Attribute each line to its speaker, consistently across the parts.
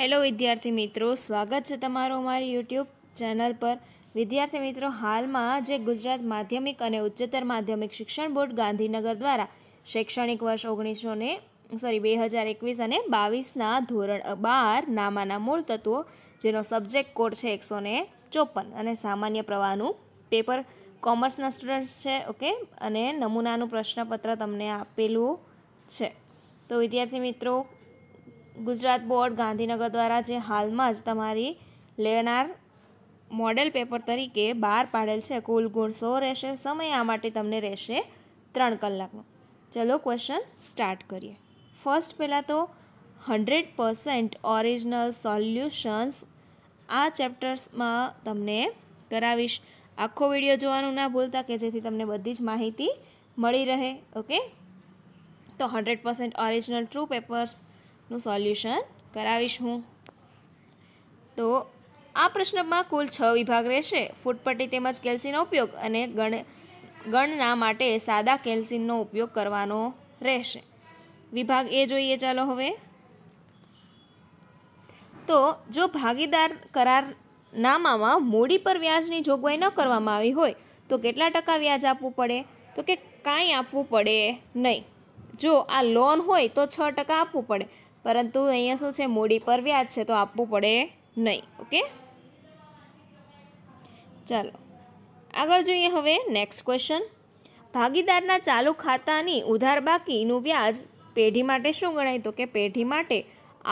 Speaker 1: Hello વિદ્યાર્થી મિત્રો સ્વાગત છે તમારું અમારી યુટ્યુબ ચેનલ પર વિદ્યાર્થી મિત્રો હાલમાં જે ગુજરાત માધ્યમિક અને ઉચ્ચતર માધ્યમિક શિક્ષણ બોર્ડ ગાંધીનગર દ્વારા શૈક્ષણિક વર્ષ ઓગણીસો ને સોરી બે હજાર એકવીસ અને બાવીસના ધોરણ બાર નામાના મૂળ તત્વો જેનો સબ્જેક્ટ કોડ છે એકસો ને ચોપન અને સામાન્ય પ્રવાહનું પેપર કોમર્સના સ્ટુડન્ટ્સ છે ઓકે અને નમૂનાનું પ્રશ્નપત્ર તમને આપેલું છે તો વિદ્યાર્થી મિત્રો ગુજરાત બોર્ડ ગાંધીનગર દ્વારા જે હાલમાં જ તમારી લેનાર મોડેલ પેપર તરીકે બહાર પાડેલ છે કુલ ગુણ સો રહેશે સમય આ માટે તમને રહેશે ત્રણ કલાકનો ચલો ક્વેશ્ચન સ્ટાર્ટ કરીએ ફર્સ્ટ પહેલાં તો હન્ડ્રેડ પર્સન્ટ ઓરિજિનલ સોલ્યુશન્સ આ ચેપ્ટર્સમાં તમને કરાવીશ આખો વિડીયો જોવાનું ના ભૂલતા કે જેથી તમને બધી જ માહિતી મળી રહે ઓકે તો hundred percent original true papers નું સોલ્યુશન કરાવીશ હું તો આ પ્રશ્નમાં કુલ છ વિભાગ રહેશે ફૂટપટ્ટી તેમજ કેલ્સીનો ઉપયોગ અને ગણ ગણના માટે સાદા કેલ્સીનનો ઉપયોગ કરવાનો રહેશે વિભાગ એ જોઈએ ચાલો હવે તો જો ભાગીદાર કરારનામામાં મૂડી પર વ્યાજની જોગવાઈ ન કરવામાં આવી હોય તો કેટલા ટકા વ્યાજ આપવું પડે તો કે કાંઈ આપવું પડે નહીં જો આ લોન હોય તો છ ટકા આપવું પડે પરંતુ અહીંયા શું છે મૂડી પર વ્યાજ છે તો આપવું પડે નહીં ઓકે ચાલો આગળ જોઈએ હવે નેક્સ્ટ ક્વેશ્ચન ભાગીદારના ચાલુ ખાતાની ઉધાર બાકીનું વ્યાજ પેઢી માટે શું ગણાય તો કે પેઢી માટે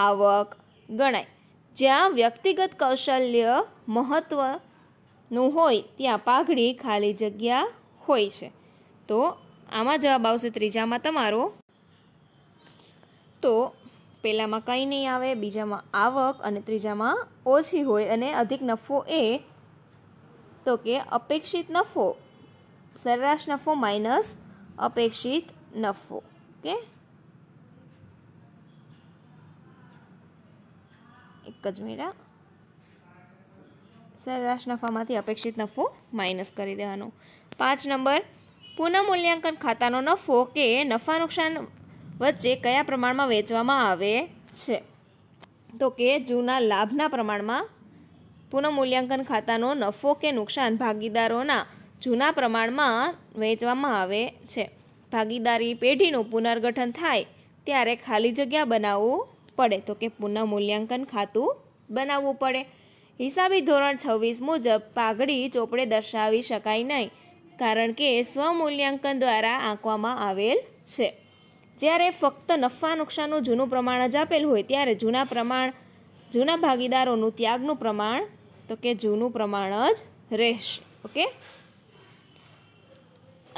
Speaker 1: આવક ગણાય જ્યાં વ્યક્તિગત કૌશલ્ય મહત્ત્વનું હોય ત્યાં પાઘડી ખાલી જગ્યા હોય છે તો આમાં જવાબ આવશે ત્રીજામાં તમારો તો પહેલાંમાં કંઈ નહીં આવે બીજામાં આવક અને ત્રીજામાં ઓછી હોય અને અધિક નફો એ તો કે અપેક્ષિત નફો સરેરાશ નફો માઇનસ અપેક્ષિત નફો કે એક જ મેળા સરેરાશ નફામાંથી અપેક્ષિત નફો માઇનસ કરી દેવાનો પાંચ નંબર પુનઃમૂલ્યાંકન ખાતાનો નફો કે નફા નુકસાન વચ્ચે કયા પ્રમાણમાં વેચવામાં આવે છે તો કે જૂના લાભના પ્રમાણમાં પુનઃમૂલ્યાંકન ખાતાનો નફો કે નુકસાન ભાગીદારોના જૂના પ્રમાણમાં વેચવામાં આવે છે ભાગીદારી પેઢીનું પુનર્ગઠન થાય ત્યારે ખાલી જગ્યા બનાવવું પડે તો કે પુનઃમૂલ્યાંકન ખાતું બનાવવું પડે હિસાબી ધોરણ છવ્વીસ મુજબ પાઘડી ચોપડે દર્શાવી શકાય નહીં કારણ કે સ્વમૂલ્યાંકન દ્વારા આંકવામાં આવેલ છે જ્યારે ફક્ત નફા નુકસાનનું જૂનું પ્રમાણ જ આપેલ હોય ત્યારે જૂના પ્રમાણ જૂના ભાગીદારોનું ત્યાગનું પ્રમાણ તો કે જૂનું પ્રમાણ જ રહેશે ઓકે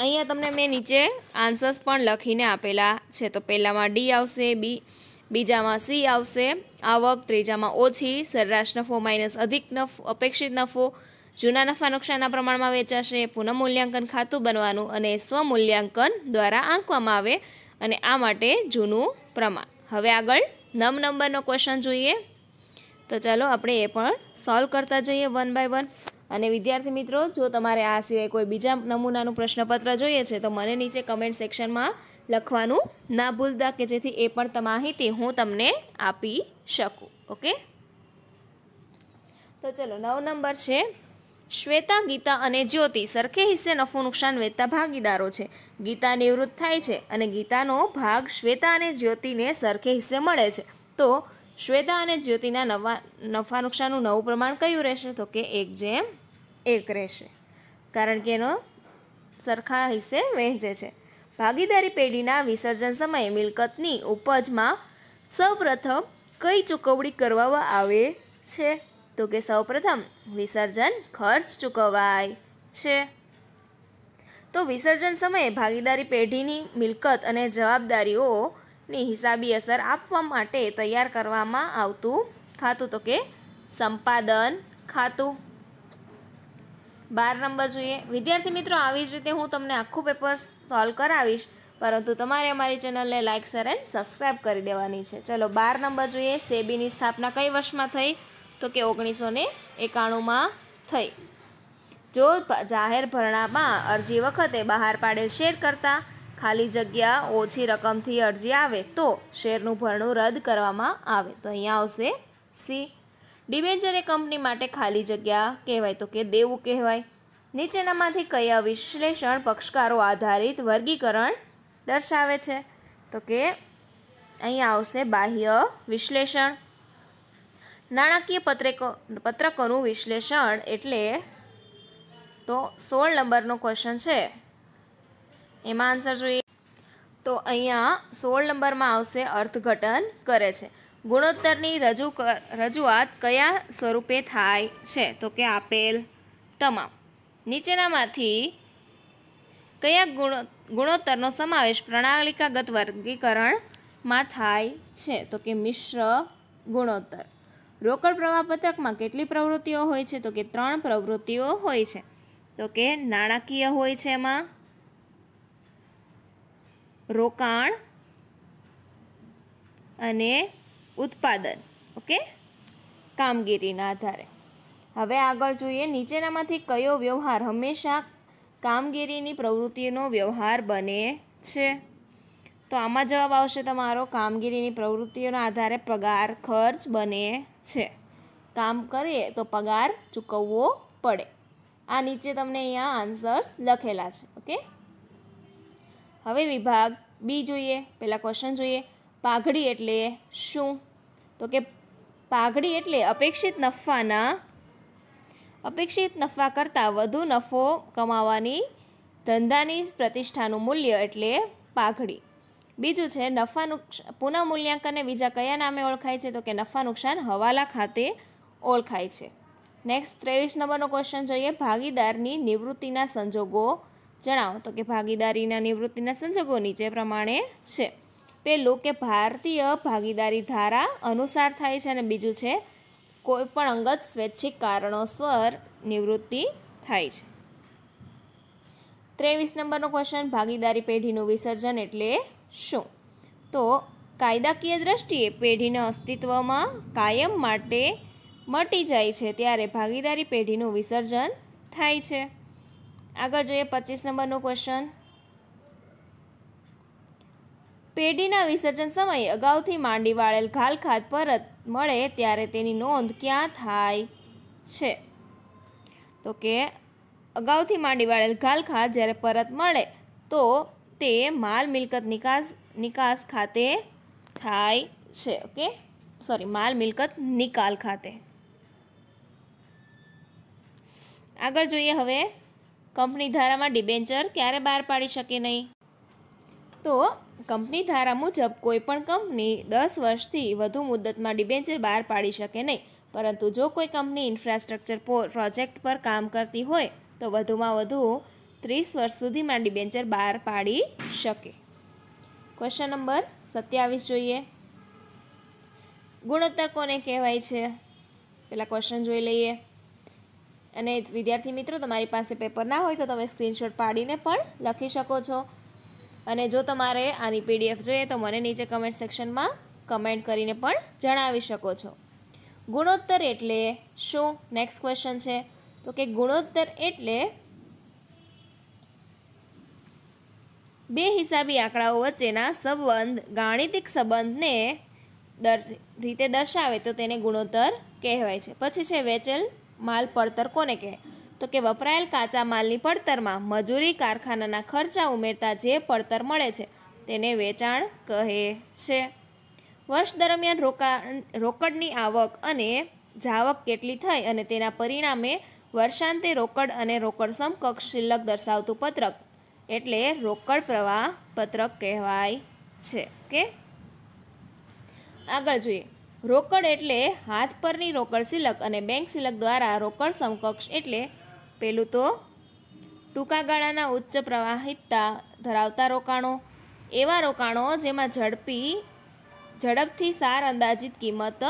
Speaker 1: અહીંયા તમને મેં નીચે આન્સર્સ પણ લખીને આપેલા છે તો પહેલાંમાં ડી આવશે બી બીજામાં સી આવશે આવક ત્રીજામાં ઓછી સરેરાશ નફો માઇનસ અધિક નફો અપેક્ષિત નફો જૂના નફા નુકસાનના પ્રમાણમાં વેચાશે પુનઃમૂલ્યાંકન ખાતું બનવાનું અને સ્વમૂલ્યાંકન દ્વારા આંકવામાં આવે અને આ માટે જૂનું પ્રમાણ હવે આગળ નમ નંબરનો ક્વેશ્ચન જોઈએ તો ચાલો આપણે એ પણ સોલ્વ કરતા જઈએ વન બાય વન અને વિદ્યાર્થી મિત્રો જો તમારે આ સિવાય કોઈ બીજા નમૂનાનું પ્રશ્નપત્ર જોઈએ છે તો મને નીચે કમેન્ટ સેક્શનમાં લખવાનું ના ભૂલતા કે જેથી એ પણ માહિતી હું તમને આપી શકું ઓકે તો ચલો નવ નંબર છે શ્વેતા ગીતા અને જ્યોતિ સરખે હિસ્સે નફો નુકસાન વેચતા ભાગીદારો છે ગીતા નિવૃત્ત થાય છે અને ગીતાનો ભાગ શ્વેતા અને જ્યોતિને સરખે હિસ્સે મળે છે તો શ્વેતા અને જ્યોતિના નવા નફા નુકસાનનું નવું પ્રમાણ કયું રહેશે તો કે એક જેમ એક રહેશે કારણ કે એનો સરખા હિસ્સે વહેંચે છે ભાગીદારી પેઢીના વિસર્જન સમયે મિલકતની ઉપજમાં સૌપ્રથમ કઈ ચૂકવણી કરવામાં આવે છે તો કે સૌપ્રથમ વિસર્જન ખર્ચ ચૂકવાય છે તો વિસર્જન સમયે ભાગીદારી પેઢીની મિલકત અને જવાબદારીઓની હિસાબી અસર આપવા માટે તૈયાર કરવામાં આવતું ખાતું તો કે સંપાદન ખાતું બાર નંબર જોઈએ વિદ્યાર્થી મિત્રો આવી જ રીતે હું તમને આખું પેપર સોલ્વ કરાવીશ પરંતુ તમારે અમારી ચેનલને લાઇક શેર એન્ડ સબસ્ક્રાઈબ કરી દેવાની છે ચલો બાર નંબર જોઈએ સેબીની સ્થાપના કઈ વર્ષમાં થઈ તો કે ઓગણીસો ને એકાણુંમાં થઈ જો જાહેર ભરણામાં અરજી વખતે બહાર પાડેલ શેર કરતાં ખાલી જગ્યા ઓછી રકમથી અરજી આવે તો શેરનું ભરણું રદ કરવામાં આવે તો અહીંયા આવશે સી ડિબેન્ચર કંપની માટે ખાલી જગ્યા કહેવાય તો કે દેવું કહેવાય નીચેનામાંથી કયા વિશ્લેષણ પક્ષકારો આધારિત વર્ગીકરણ દર્શાવે છે તો કે અહીંયા આવશે બાહ્ય વિશ્લેષણ નાણાકીય પત્રકો પત્રકોનું વિશ્લેષણ એટલે તો સોળ નંબરનો ક્વેશ્ચન છે એમાં આન્સર જોઈએ તો અહીંયા સોળ નંબરમાં આવશે અર્થઘટન કરે છે ગુણોત્તરની રજૂ રજૂઆત કયા સ્વરૂપે થાય છે તો કે આપેલ તમામ નીચેનામાંથી કયા ગુણો ગુણોત્તરનો સમાવેશ પ્રણાલિકાગત વર્ગીકરણમાં થાય છે તો કે મિશ્ર ગુણોત્તર રોકડ પ્રવાહ પત્રકમાં કેટલી પ્રવૃત્તિઓ હોય છે તો કે ત્રણ પ્રવૃત્તિઓ હોય છે તો કે નાણાકીય હોય છે એમાં રોકાણ અને ઉત્પાદન ઓકે કામગીરીના આધારે હવે આગળ જોઈએ નીચેનામાંથી કયો વ્યવહાર હંમેશા કામગીરીની પ્રવૃત્તિનો વ્યવહાર બને છે તો આમાં જવાબ આવશે તમારો કામગીરીની પ્રવૃત્તિઓના આધારે પગાર ખર્ચ બને છે કામ કરીએ તો પગાર ચૂકવવો પડે આ નીચે તમને અહીંયા આન્સર્સ લખેલા છે ઓકે હવે વિભાગ બી જોઈએ પહેલાં ક્વેશ્ચન જોઈએ પાઘડી એટલે શું તો કે પાઘડી એટલે અપેક્ષિત નફાના અપેક્ષિત નફા કરતાં વધુ નફો કમાવાની ધંધાની પ્રતિષ્ઠાનું મૂલ્ય એટલે પાઘડી બીજું છે નફા પુનઃમૂલ્યાંકનને બીજા કયા નામે ઓળખાય છે તો કે નફા નુકસાન હવાલા ખાતે ઓળખાય છે નેક્સ્ટ ત્રેવીસ નંબરનો ક્વેશ્ચન જોઈએ ભાગીદારની નિવૃત્તિના સંજોગો જણાવો તો કે ભાગીદારીના નિવૃત્તિના સંજોગો નીચે પ્રમાણે છે પેલું કે ભારતીય ભાગીદારી ધારા અનુસાર થાય છે અને બીજું છે કોઈપણ અંગત સ્વૈચ્છિક કારણોસર નિવૃત્તિ થાય છે ત્રેવીસ નંબરનો ક્વેશ્ચન ભાગીદારી પેઢીનું વિસર્જન એટલે શું તો કાયદાકીય દ્રષ્ટિએ પેઢીના અસ્તિત્વમાં કાયમ માટે મટી જાય છે ત્યારે ભાગીદારી પેઢીનું વિસર્જન થાય છે આગળ જોઈએ પચીસ નંબરનો ક્વેશ્ચન પેઢીના વિસર્જન સમયે અગાઉથી માંડી વાળેલ ઘાલખાત પરત મળે ત્યારે તેની નોંધ ક્યાં થાય છે તો કે અગાઉથી માંડી વાળેલ ઘાલખાત જ્યારે પરત મળે તો તે માલ મિલકત નિકાસ નિકાસ ખાતે થાય છે ઓકે સોરી માલ મિલકત નિકાલ ખાતે આગળ જોઈએ હવે કંપની ધારામાં ડિબેન્ચર ક્યારે બહાર પાડી શકે નહીં તો કંપની ધારા મુજબ કોઈપણ કંપની દસ વર્ષથી વધુ મુદ્દતમાં ડિબેન્ચર બહાર પાડી શકે નહીં પરંતુ જો કોઈ કંપની ઇન્ફ્રાસ્ટ્રક્ચર પ્રોજેક્ટ પર કામ કરતી હોય તો વધુમાં વધુ ત્રીસ વર્ષ સુધીમાં માંડી બહાર પાડી શકે ક્વેશ્ચન નંબર સત્યાવીસ જોઈએ ગુણોત્તર કોને કહેવાય છે પેલા ક્વેશ્ચન જોઈ લઈએ અને વિદ્યાર્થી મિત્રો તમારી પાસે પેપર ના હોય તો તમે સ્ક્રીનશોટ પાડીને પણ લખી શકો છો અને જો તમારે આની પીડીએફ જોઈએ તો મને નીચે કમેન્ટ સેક્શનમાં કમેન્ટ કરીને પણ જણાવી શકો છો ગુણોત્તર એટલે શું નેક્સ્ટ ક્વેશ્ચન છે તો કે ગુણોત્તર એટલે બે હિસાબી આંકડાઓ વચ્ચેના સંબંધ ગાણિતિક સંબંધને દર રીતે દર્શાવે તો તેને ગુણોત્તર કહેવાય છે પછી છે વેચેલ માલ પડતર કોને કહે તો કે વપરાયેલ કાચા માલની પડતરમાં મજૂરી કારખાનાના ખર્ચા ઉમેરતા જે પડતર મળે છે તેને વેચાણ કહે છે વર્ષ દરમિયાન રોકાણ રોકડની આવક અને જાવક કેટલી થઈ અને તેના પરિણામે વર્ષાંતે રોકડ અને રોકડ સમકક્ષ શિલ્લક દર્શાવતું પત્રક એટલે રોકડ પ્રવાહ પત્રક કહેવાય છે કે આગળ જોઈએ રોકડ એટલે હાથ પરની રોકડ સિલક અને બેંક સિલક દ્વારા રોકડ સમકક્ષ એટલે પેલું તો ટૂંકા ગાળાના ઉચ્ચ પ્રવાહિતતા ધરાવતા રોકાણો એવા રોકાણો જેમાં ઝડપી ઝડપથી સાર અંદાજિત કિંમત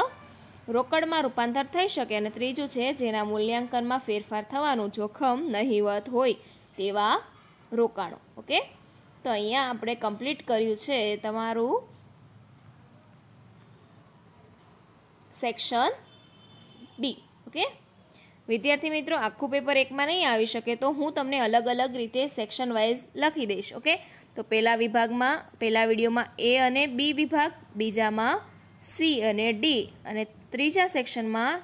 Speaker 1: રોકડમાં રૂપાંતર થઈ શકે અને ત્રીજું છે જેના મૂલ્યાંકનમાં ફેરફાર થવાનું જોખમ નહીવત હોય તેવા રોકાણો ઓકે તો અહીંયા આપણે કમ્પ્લીટ કર્યું છે તમારું સેક્શન બી ઓકે વિદ્યાર્થી મિત્રો આખું પેપર એકમાં નહીં આવી શકે તો હું તમને અલગ અલગ રીતે સેક્શન વાઇઝ લખી દઈશ ઓકે તો પહેલા વિભાગમાં પહેલા વિડીયોમાં એ અને બી વિભાગ બીજામાં સી અને ડી અને ત્રીજા સેક્શનમાં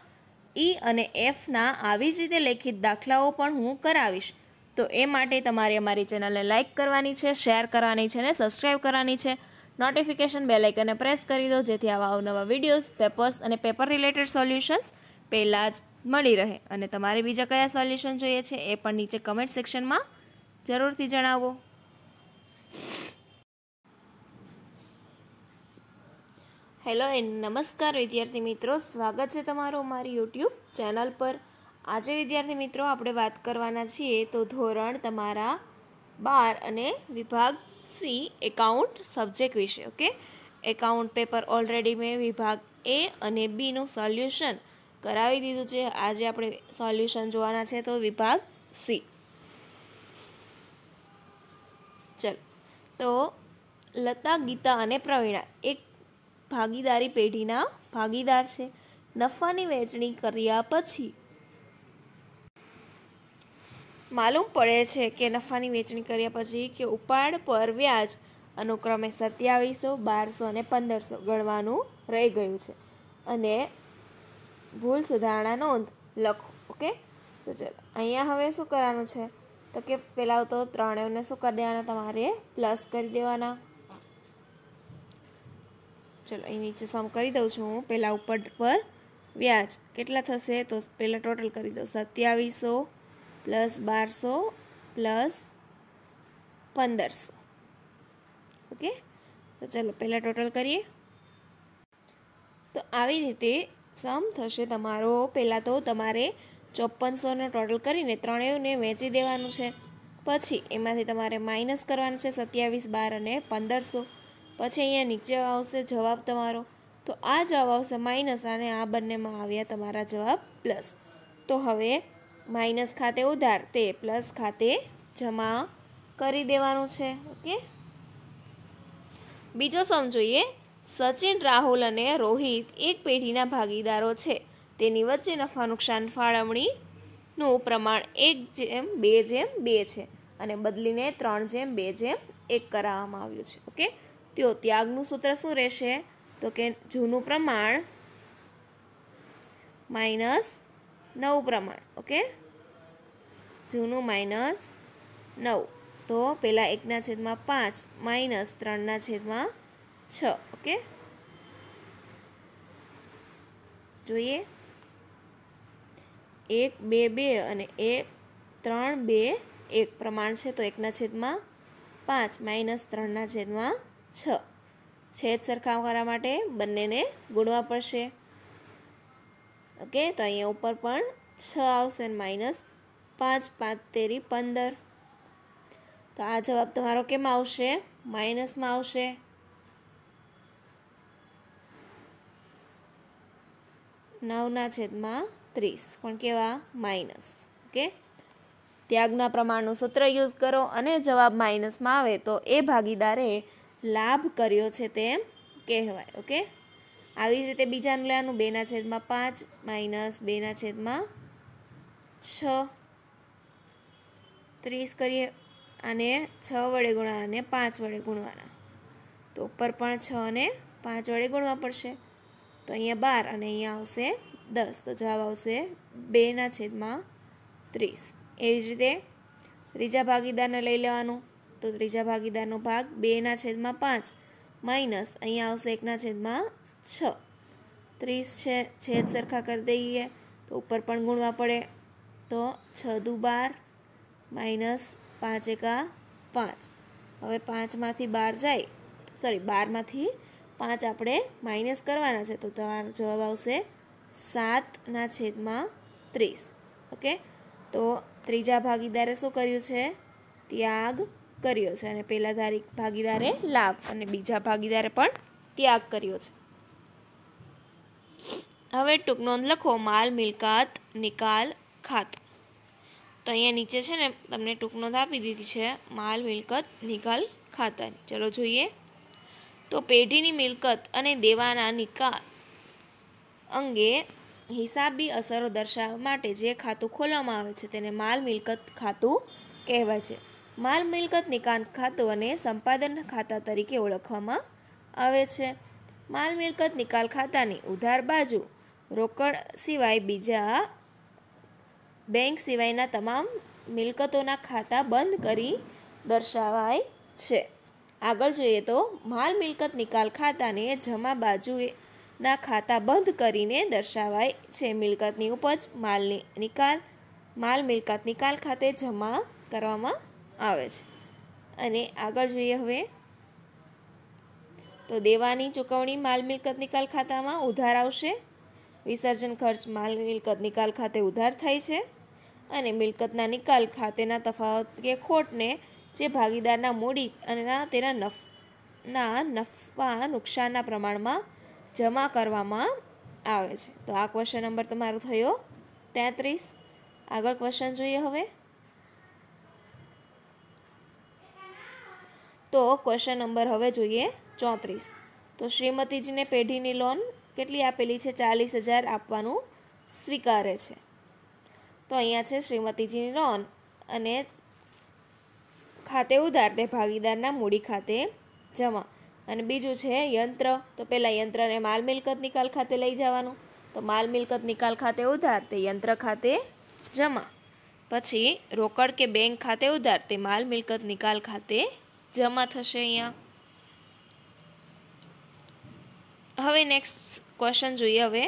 Speaker 1: ઈ e અને એફના આવી જ રીતે લેખિત દાખલાઓ પણ હું કરાવીશ તો એ માટે તમારે અમારી ચેનલને લાઇક કરવાની છે શેર કરવાની છે અને સબસ્ક્રાઈબ કરવાની છે નોટિફિકેશન બેલ આઇકનને પ્રેસ કરી દો જેથી આવા અવનવા વિડીયોઝ પેપર્સ અને પેપર રિલેટેડ સોલ્યુશન્સ પહેલાં જ મળી રહે અને તમારે બીજા કયા સોલ્યુશન જોઈએ છે એ પણ નીચે કમેન્ટ સેક્શનમાં જરૂરથી જણાવો હેલો એન્ડ નમસ્કાર વિદ્યાર્થી મિત્રો સ્વાગત છે તમારું મારી યુટ્યુબ ચેનલ પર આજે વિદ્યાર્થી મિત્રો આપણે વાત કરવાના છીએ તો ધોરણ તમારા બાર અને વિભાગ સી એકાઉન્ટ સબ્જેક્ટ વિશે ઓકે એકાઉન્ટ પેપર ઓલરેડી મેં વિભાગ એ અને બીનું સોલ્યુશન કરાવી દીધું છે આજે આપણે સોલ્યુશન જોવાના છે તો વિભાગ સી ચલો તો લતા ગીતા અને પ્રવીણા એક ભાગીદારી પેઢીના ભાગીદાર છે નફાની વહેંચણી કર્યા પછી માલુમ પડે છે કે નફાની વેચણી કર્યા પછી કે ઉપાડ પર વ્યાજ અનુક્રમે સત્યાવીસો બારસો અને પંદરસો ગણવાનું રહી ગયું છે અને ભૂલ સુધારણા નોંધ લખો ઓકે તો ચલો અહીંયા હવે શું કરવાનું છે તો કે પહેલાં તો ત્રણેયને શું કરી દેવાના તમારે પ્લસ કરી દેવાના ચલો અહીં નીચે સમ કરી દઉં છું હું પહેલાં ઉપર પર વ્યાજ કેટલા થશે તો પહેલાં ટોટલ કરી દઉં સત્યાવીસો પ્લસ બારસો પ્લસ પંદરસો ઓકે તો ચાલો પહેલાં ટોટલ કરીએ તો આવી રીતે સમ થશે તમારો પહેલાં તો તમારે ચોપનસોનો ટોટલ કરીને ત્રણેયને વેચી દેવાનું છે પછી એમાંથી તમારે માઇનસ કરવાનું છે સત્યાવીસ બાર અને પંદરસો પછી અહીંયા નીચે આવશે જવાબ તમારો તો આ જવાબ આવશે માઇનસ અને આ બંનેમાં આવ્યા તમારા જવાબ પ્લસ તો હવે માઇનસ ખાતે ઉધાર તે પ્લસ ખાતે જમા કરી દેવાનું છે ઓકે બીજો સમજોઈએ સચિન રાહુલ અને રોહિત એક પેઢીના ભાગીદારો છે તેની વચ્ચે નફા નુકસાન ફાળવણીનું પ્રમાણ એક જેમ બે જેમ બે છે અને બદલીને ત્રણ જેમ બે જેમ એક કરાવવામાં આવ્યું છે ઓકે તો ત્યાગનું સૂત્ર શું રહેશે તો કે જૂનું પ્રમાણ માઇનસ નવ પ્રમાણ ઓકે જૂનું માઇનસ નવ તો પહેલાં એકના છેદમાં પાંચ માઇનસ ત્રણના છેદમાં છ ઓકે જોઈએ એક બે બે અને એક ત્રણ બે એક પ્રમાણ છે તો એકના છેદમાં પાંચ માઇનસ ત્રણના છેદમાં છ છેદ સરખાવ કરવા માટે બંનેને ગુણવા પડશે ઓકે તો અહીંયા ઉપર પણ છ આવશે માઇનસ પાંચ પાંચ તેરી પંદર તો આ જવાબ તમારો કેમ આવશે માઇનસમાં આવશે નવના છેદમાં ત્રીસ પણ કેવા માઇનસ ઓકે ત્યાગના પ્રમાણનું સૂત્ર યુઝ કરો અને જવાબ માઇનસમાં આવે તો એ ભાગીદારે લાભ કર્યો છે તેમ કહેવાય ઓકે આવી જ રીતે બીજાનું લેવાનું બેના છેદમાં પાંચ માઇનસ બેના છેદમાં છ ત્રીસ કરીએ અને છ વડે ગુણવા અને પાંચ વડે ગુણવાના તો ઉપર પણ છ અને પાંચ વડે ગુણવા પડશે તો અહીંયા બાર અને અહીંયા આવશે દસ તો જવાબ આવશે બેના છેદમાં ત્રીસ એવી જ રીતે ત્રીજા ભાગીદારને લઈ લેવાનું તો ત્રીજા ભાગીદારનો ભાગ બેના છેદમાં પાંચ માઇનસ અહીંયા આવશે એકના છેદમાં છ ત્રીસ છે છેદ સરખા કરી દઈએ તો ઉપર પણ ગુણવા પડે તો છ દુ બાર માઇનસ પાંચ એકા પાંચ હવે પાંચમાંથી બાર જાય સોરી બારમાંથી પાંચ આપણે માઇનસ કરવાના છે તો તમારો જવાબ આવશે સાતના છેદમાં ત્રીસ ઓકે તો ત્રીજા ભાગીદારે શું કર્યું છે ત્યાગ કર્યો છે અને પહેલા ધારી ભાગીદારે લાભ અને બીજા ભાગીદારે પણ ત્યાગ કર્યો છે હવે ટૂંક નોંધ લખો માલ મિલકત નિકાલ ખાતું તો અહીંયા નીચે છે ને તમને ટૂંક નોંધ આપી દીધી છે માલ મિલકત નિકાલ ખાતાની ચલો જોઈએ તો પેઢીની મિલકત અને દેવાના નિકાલ અંગે હિસાબી અસરો દર્શાવવા માટે જે ખાતું ખોલવામાં આવે છે તેને માલ મિલકત ખાતું કહેવાય છે માલ મિલકત નિકાલ ખાતું અને સંપાદન ખાતા તરીકે ઓળખવામાં આવે છે માલ મિલકત નિકાલ ખાતાની ઉધાર બાજુ રોકડ સિવાય બીજા બેંક સિવાયના તમામ મિલકતોના ખાતા બંધ કરી દર્શાવાય છે આગળ જોઈએ તો માલ મિલકત નિકાલ ખાતાને જમા બાજુના ખાતા બંધ કરીને દર્શાવાય છે મિલકતની ઉપજ માલની નિકાલ માલ મિલકત નિકાલ ખાતે જમા કરવામાં આવે છે અને આગળ જોઈએ હવે તો દેવાની ચૂકવણી માલ મિલકત નિકાલ ખાતામાં ઉધાર આવશે વિસર્જન ખર્ચ માલ મિલકત નિકાલ ખાતે ઉધાર થાય છે અને મિલકતના નિકાલ ખાતેના તફાવત કે ખોટને જે ભાગીદારના મૂડી અને તેના નફના નફા નુકસાનના પ્રમાણમાં જમા કરવામાં આવે છે તો આ ક્વેશ્ચન નંબર તમારો થયો તેત્રીસ આગળ ક્વેશ્ચન જોઈએ હવે તો ક્વેશ્ચન નંબર હવે જોઈએ ચોત્રીસ તો શ્રીમતીજીને પેઢીની લોન કેટલી આપેલી છે ચાલીસ હજાર આપવાનું સ્વીકારે છે તો અહીંયા છે શ્રીમતીજીની લોન અને ખાતે ઉધાર તે ભાગીદારના મૂડી ખાતે જમા અને બીજું છે યંત્ર તો પેલા યંત્રને માલ મિલકત નિકાલ ખાતે લઈ જવાનું તો માલ મિલકત નિકાલ ખાતે ઉધાર તે યંત્ર ખાતે જમા પછી રોકડ કે બેંક ખાતે ઉધાર તે માલ મિલકત નિકાલ ખાતે જમા થશે અહીંયા હવે નેક્સ્ટ ક્વેશ્ચન જોઈએ હવે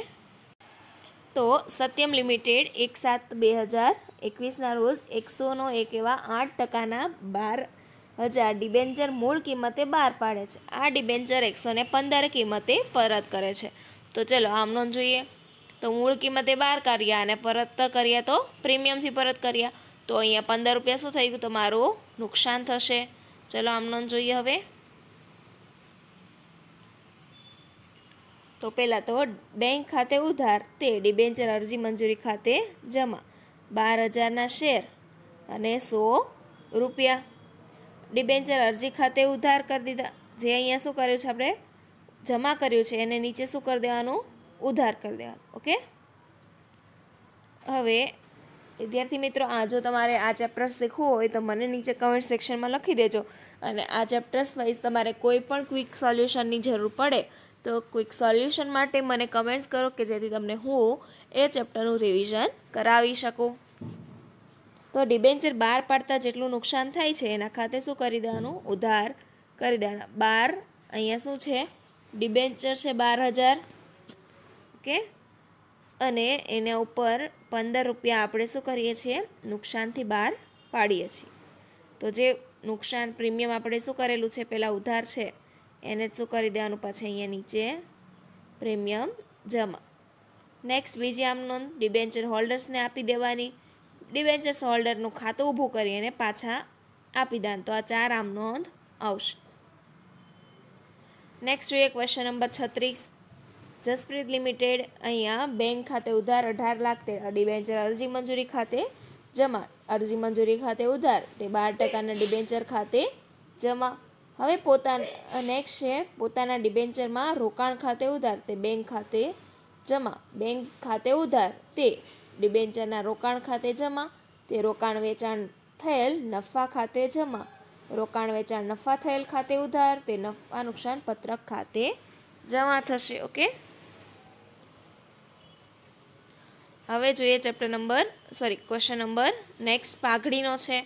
Speaker 1: તો સત્યમ લિમિટેડ એક સાત બે હજાર એકવીસના રોજ એકસોનો એક એવા આઠ ટકાના બાર હજાર ડિબેન્ચર મૂળ કિંમતે બહાર પાડે છે આ ડિબેન્ચર એકસો ને પંદર કિંમતે પરત કરે છે તો ચલો આમ નોંધ જોઈએ તો મૂળ કિંમતે બહાર કર્યા અને પરત કર્યા તો પ્રીમિયમથી પરત કર્યા તો અહીંયા પંદર રૂપિયા શું થઈ ગયું તો મારું નુકસાન થશે ચલો આમ નોંધ જોઈએ હવે તો પહેલાં તો બેંક ખાતે ઉધાર તે ડિબેન્ચર અરજી મંજૂરી ખાતે જમા બાર હજારના શેર અને સો રૂપિયા ડિબેન્ચર અરજી ખાતે ઉધાર કરી દીધા જે અહીંયા શું કર્યું છે આપણે જમા કર્યું છે એને નીચે શું કરી દેવાનું ઉધાર કરી દેવાનું ઓકે હવે વિદ્યાર્થી મિત્રો આ જો તમારે આ ચેપ્ટર્સ શીખવું હોય તો મને નીચે કમેન્ટ સેક્શનમાં લખી દેજો અને આ ચેપ્ટર્સ વાઇઝ તમારે કોઈ પણ ક્વિક સોલ્યુશનની જરૂર પડે તો કોઈક સોલ્યુશન માટે મને કમેન્ટ્સ કરો કે જેથી તમને હું એ ચેપ્ટરનું રિવિઝન કરાવી શકું તો ડિબેન્ચર બહાર પાડતા જેટલું નુકસાન થાય છે એના ખાતે શું કરી દેવાનું ઉધાર કરી દેવાના બાર અહીંયા શું છે ડિબેન્ચર છે બાર હજાર ઓકે અને એના ઉપર પંદર રૂપિયા આપણે શું કરીએ છીએ નુકસાનથી બહાર પાડીએ છીએ તો જે નુકસાન પ્રીમિયમ આપણે શું કરેલું છે પહેલાં ઉધાર છે એને શું કરી દેવાનું પાછા અહીંયા નીચે પ્રીમિયમ જમા નેક્સ્ટ બીજી આમ નોંધ ડિબેન્ચર હોલ્ડર્સને આપી દેવાની ડિબેન્ચર્સ હોલ્ડરનું ખાતું ઊભું કરી એને પાછા આપી દેવાનું તો આ ચાર આમ નોંધ આવશે નેક્સ્ટ જોઈએ ક્વેશ્ચન નંબર છત્રીસ જસપ્રીત લિમિટેડ અહીંયા બેંક ખાતે ઉધાર અઢાર લાખ તે ડિબેન્ચર અરજી મંજૂરી ખાતે જમા અરજી મંજૂરી ખાતે ઉધાર તે બાર ટકાના ડિબેન્ચર ખાતે જમા હવે પોતાના નેક્સ્ટ છે પોતાના ડિબેન્ચરમાં રોકાણ ખાતે ઉધાર તે બેંક ખાતે જમા બેંક ખાતે ઉધાર તે ડિબેન્ચરના રોકાણ ખાતે જમા તે રોકાણ વેચાણ થયેલ નફા ખાતે જમા રોકાણ વેચાણ નફા થયેલ ખાતે ઉધાર તે નફા નુકસાન પત્રક ખાતે જમા થશે ઓકે હવે જોઈએ chapter number sorry question number next પાઘડીનો છે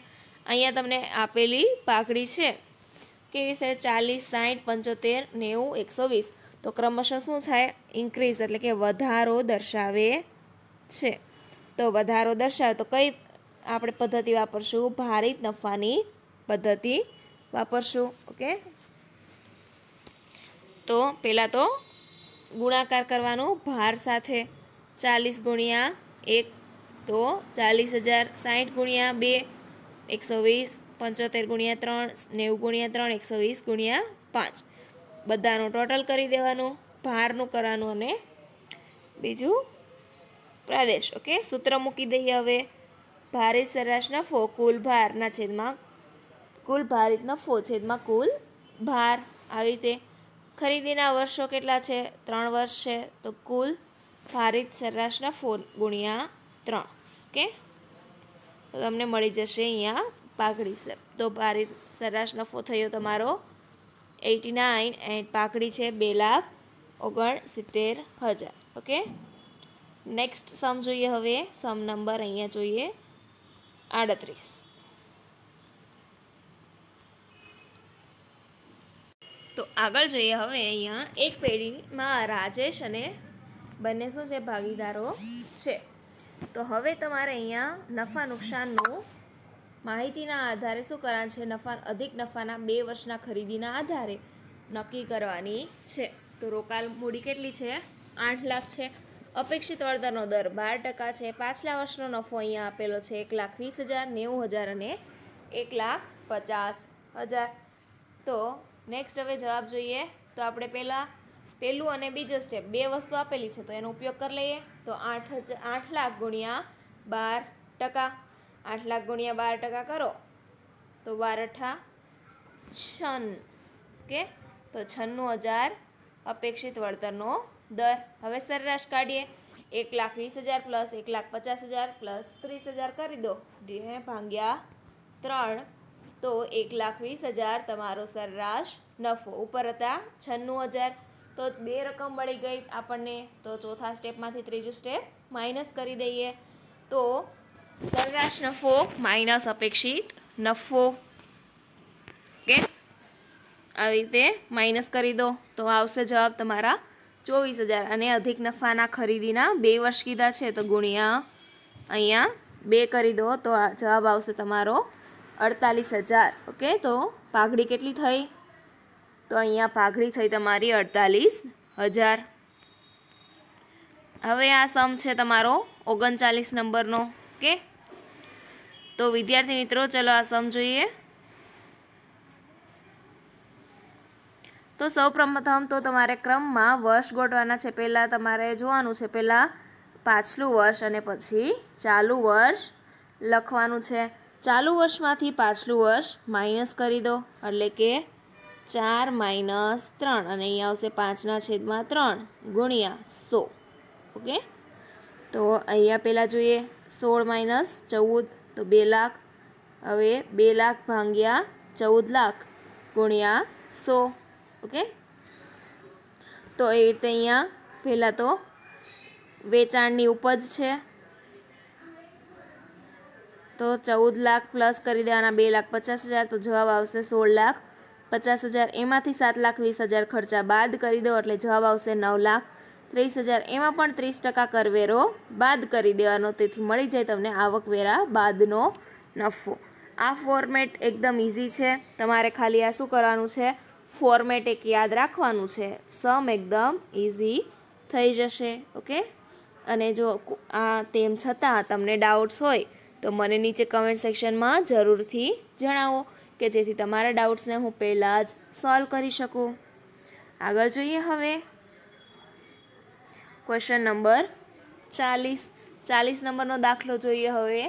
Speaker 1: અહીંયા તમને આપેલી પાઘડી છે કેવી છે ચાલીસ સાઠ પંચોતેર નેવું એકસો વીસ તો ક્રમશઃ શું થાય ઇન્ક્રીઝ એટલે કે વધારો દર્શાવે છે તો વધારો દર્શાવે તો કઈ આપણે પદ્ધતિ વાપરશું ભારિત નફાની પદ્ધતિ વાપરશું ઓકે તો પહેલાં તો ગુણાકાર કરવાનો ભાર સાથે ચાલીસ ગુણ્યા એક તો ચાલીસ હજાર સાઠ ગુણ્યા બે એકસો વીસ પંચોતેર ગુણ્યા ત્રણ નેવું ગુણ્યા ત્રણ એકસો વીસ ગુણ્યા પાંચ બધાનું ટોટલ કરી દેવાનું ભારનું કરવાનું અને બીજું પ્રદેશ ઓકે સૂત્ર મૂકી દઈએ હવે ભારિત સરેરાશના ફો કુલ ભારના છેદમાં કુલ ભારિતનો ફો છેદમાં કુલ ભાર આવી રીતે ખરીદીના વર્ષો કેટલા છે ત્રણ વર્ષ છે તો કુલ ભારિત સરેરાશના ફો ગુણ્યા ત્રણ ઓકે તમને મળી જશે અહીંયા પાઘડી સર તો ભારે સરેરાશ નફો થયો તમારો એટી નાઇન એન્ડ પાઘડી છે બે લાખ ઓગણસિત્તેર હજાર ઓકે નેક્સ્ટ સમ જોઈએ હવે સમ નંબર અહીંયા જોઈએ આડત્રીસ તો આગળ જોઈએ હવે અહીંયા એક પેઢીમાં રાજેશ અને બંને શું છે ભાગીદારો છે તો હવે તમારે અહીંયા નફા નુકસાનનું માહિતીના આધારે શું કરવાનું છે નફા અધિક નફાના બે વર્ષના ખરીદીના આધારે નક્કી કરવાની છે તો રોકાલ મૂડી કેટલી છે આઠ લાખ છે અપેક્ષિત વળતરનો દર બાર ટકા છે પાછલા વર્ષનો નફો અહીંયા આપેલો છે એક લાખ વીસ હજાર નેવું હજાર અને એક લાખ પચાસ હજાર તો નેક્સ્ટ હવે જવાબ જોઈએ તો આપણે પહેલાં પહેલું અને બીજો સ્ટેપ બે વસ્તુ આપેલી છે તો એનો ઉપયોગ કરી લઈએ તો આઠ આઠ લાખ ગુણ્યા બાર ટકા આઠ લાખ ગુણ્યા બાર ટકા કરો તો બાર અઠા છન ઓકે તો છન્નું હજાર અપેક્ષિત વળતરનો દર હવે સરેરાશ કાઢીએ એક લાખ વીસ હજાર પ્લસ એક લાખ પચાસ હજાર પ્લસ ત્રીસ હજાર કરી દો ભાંગ્યા ત્રણ તો એક લાખ વીસ હજાર તમારો સરેરાશ નફો ઉપર હતા છન્નું હજાર તો બે રકમ મળી ગઈ આપણને તો ચોથા સ્ટેપમાંથી ત્રીજું સ્ટેપ માઇનસ કરી દઈએ તો સરેરાશ નફો માઇનસ અપેક્ષિત નફો ઓકે આવી રીતે માઇનસ કરી દો તો આવશે જવાબ તમારા ચોવીસ હજાર અને અધિક નફાના ખરીદીના બે વર્ષ કીધા છે તો ગુણ્યા અહીંયા બે કરી દો તો જવાબ આવશે તમારો અડતાલીસ હજાર ઓકે તો પાઘડી કેટલી થઈ તો અહીંયા પાઘડી થઈ તમારી અડતાલીસ હજાર હવે આ સમ છે તમારો ઓગણચાલીસ નંબરનો કે તો વિદ્યાર્થી મિત્રો ચલો આ સમ જોઈએ તો સૌ પ્રથમ તો તમારે ક્રમમાં વર્ષ ગોઠવાના છે પહેલાં તમારે જોવાનું છે પહેલાં પાછલું વર્ષ અને પછી ચાલુ વર્ષ લખવાનું છે ચાલુ વર્ષમાંથી પાછલું વર્ષ માઇનસ કરી દો એટલે કે ચાર માઇનસ ત્રણ અને અહીંયા આવશે પાંચના છેદમાં ત્રણ ગુણ્યા સો ઓકે તો અહીંયા પહેલાં જોઈએ સોળ માઇનસ ચૌદ તો બે લાખ હવે બે લાખ ભાંગ્યા ચૌદ લાખ ગુણ્યા સો ઓકે તો એ રીતે અહીંયા પહેલાં તો વેચાણની ઉપજ છે તો ચૌદ લાખ પ્લસ કરી દેવાના બે લાખ પચાસ હજાર તો જવાબ આવશે સોળ લાખ પચાસ હજાર એમાંથી સાત લાખ વીસ હજાર ખર્ચા બાદ કરી દો એટલે જવાબ આવશે નવ લાખ ત્રીસ હજાર એમાં પણ ત્રીસ ટકા કરવેરો બાદ કરી દેવાનો તેથી મળી જાય તમને આવકવેરા બાદનો નફો આ ફોર્મેટ એકદમ ઇઝી છે તમારે ખાલી આ શું કરવાનું છે ફોર્મેટ એક યાદ રાખવાનું છે સમ એકદમ ઇઝી થઈ જશે ઓકે અને જો આ તેમ છતાં તમને ડાઉટ્સ હોય તો મને નીચે કમેન્ટ સેક્શનમાં જરૂરથી જણાવો કે જેથી તમારા ડાઉટ્સને હું પહેલાં જ સોલ્વ કરી શકું આગળ જોઈએ હવે ક્વેશ્ચન નંબર ચાલીસ ચાલીસ નંબરનો દાખલો જોઈએ હવે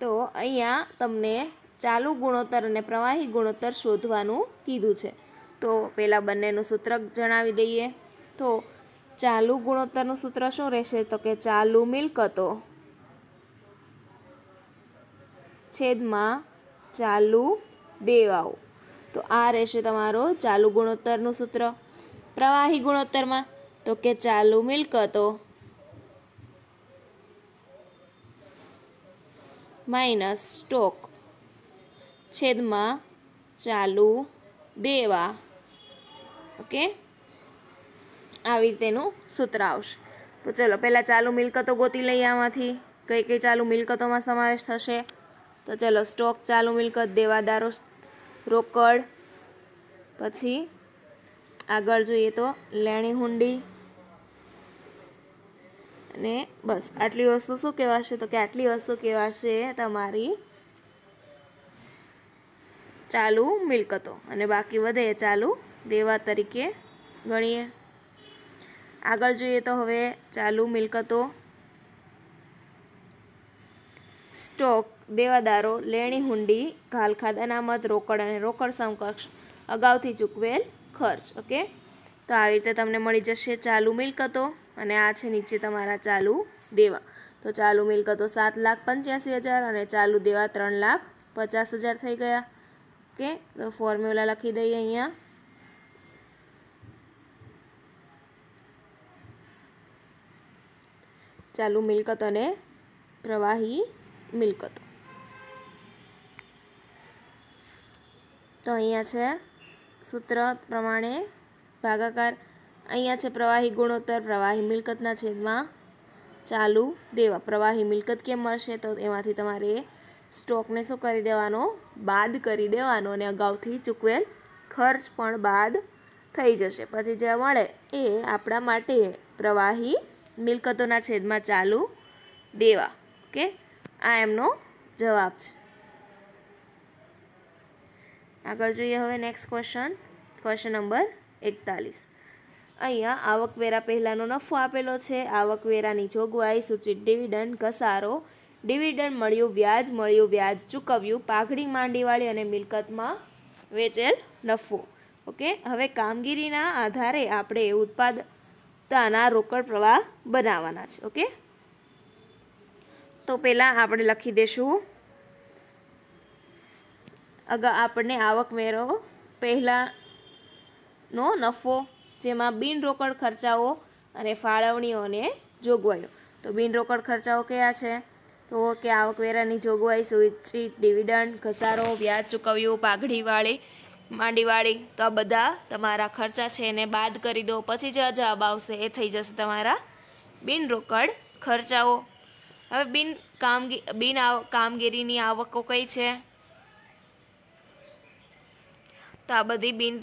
Speaker 1: તો અહીંયા તમને ચાલુ ગુણોત્તર અને પ્રવાહી ગુણોત્તર શોધવાનું કીધું છે તો પહેલાં બંનેનું સૂત્ર જણાવી દઈએ તો ચાલુ ગુણોત્તરનું સૂત્ર શું રહેશે તો કે ચાલુ મિલકતો છેદમાં ચાલુ દેવાઓ તો આ રહેશે તમારો ચાલુ ગુણોત્તરનું સૂત્ર પ્રવાહી ગુણોત્તરમાં તો કે ચાલુ મિલકતો માઇનસ સ્ટોક છેદમાં ચાલુ દેવા ઓકે આવી રીતેનું સૂત્ર આવશે તો ચલો પહેલાં ચાલુ મિલકતો ગોતી લઈએ આમાંથી કઈ કઈ ચાલુ મિલકતોમાં સમાવેશ થશે તો ચાલો સ્ટોક ચાલુ મિલકત દેવાદારો રોકડ પછી આગળ જોઈએ તો લેણી હુંડી અને બસ આટલી વસ્તુ શું કહેવાશે તો કે આટલી વસ્તુ કહેવાશે તમારી ચાલુ મિલકતો અને બાકી વધે એ ચાલુ દેવા તરીકે ગણીએ આગળ જોઈએ તો હવે ચાલુ મિલકતો સ્ટોક દેવાદારો લેણી હુંડી ઘાલખાદ અનામત રોકડ અને રોકડ સમકક્ષ અગાઉથી ચૂકવેલ ખર્ચ ઓકે તો આવી રીતે તમને મળી જશે ચાલુ મિલકતો અને આ છે નીચે તમારા ચાલુ દેવા તો ચાલુ મિલકતો સાત લાખ પંચ્યાસી હજાર અને ચાલુ દેવા ત્રણ લાખ પચાસ હજાર થઈ ગયા ઓકે તો ફોર્મ્યુલા લખી દઈએ અહીંયા ચાલુ મિલકત અને પ્રવાહી મિલકતો તો અહીંયા છે સૂત્ર પ્રમાણે ભાગાકાર અહીંયા છે પ્રવાહી ગુણોત્તર પ્રવાહી મિલકતના છેદમાં ચાલુ દેવા પ્રવાહી મિલકત કેમ મળશે તો એમાંથી તમારે સ્ટોકને શું કરી દેવાનો બાદ કરી દેવાનો અને અગાઉથી ચૂકવેલ ખર્ચ પણ બાદ થઈ જશે પછી જે મળે એ આપણા માટે પ્રવાહી મિલકતોના છેદમાં ચાલુ દેવા ઓકે આ એમનો જવાબ છે આગળ જોઈએ હવે નેક્સ્ટ ક્વેશ્ચન ક્વેશ્ચન નંબર એકતાલીસ અહીંયા આવકવેરા પહેલાંનો નફો આપેલો છે આવકવેરાની જોગવાઈ સૂચિત ડિવિડન્ડ ઘસારો ડિવિડન્ડ મળ્યું વ્યાજ મળ્યું વ્યાજ ચૂકવ્યું પાઘડી માંડીવાળી અને મિલકતમાં વેચેલ નફો ઓકે હવે કામગીરીના આધારે આપણે ઉત્પાદકતાના રોકડ પ્રવાહ બનાવવાના છે ઓકે તો પહેલાં આપણે લખી દઈશું અગા આપણને આવકવેરો પહેલાંનો નફો જેમાં બિનરોકડ ખર્ચાઓ અને ફાળવણીઓને જોગવાઈઓ તો બિનરોકડ ખર્ચાઓ કયા છે તો કે આવકવેરાની જોગવાઈ સૂચિત ડિવિડન્ડ ઘસારો વ્યાજ ચૂકવ્યું પાઘડીવાળી માંડીવાળી તો આ બધા તમારા ખર્ચા છે એને બાદ કરી દો પછી જે જવાબ આવશે એ થઈ જશે તમારા બિનરોકડ ખર્ચાઓ હવે બિન કામગીરી બિન કામગીરીની આવકો કઈ છે તો આ બધી બિન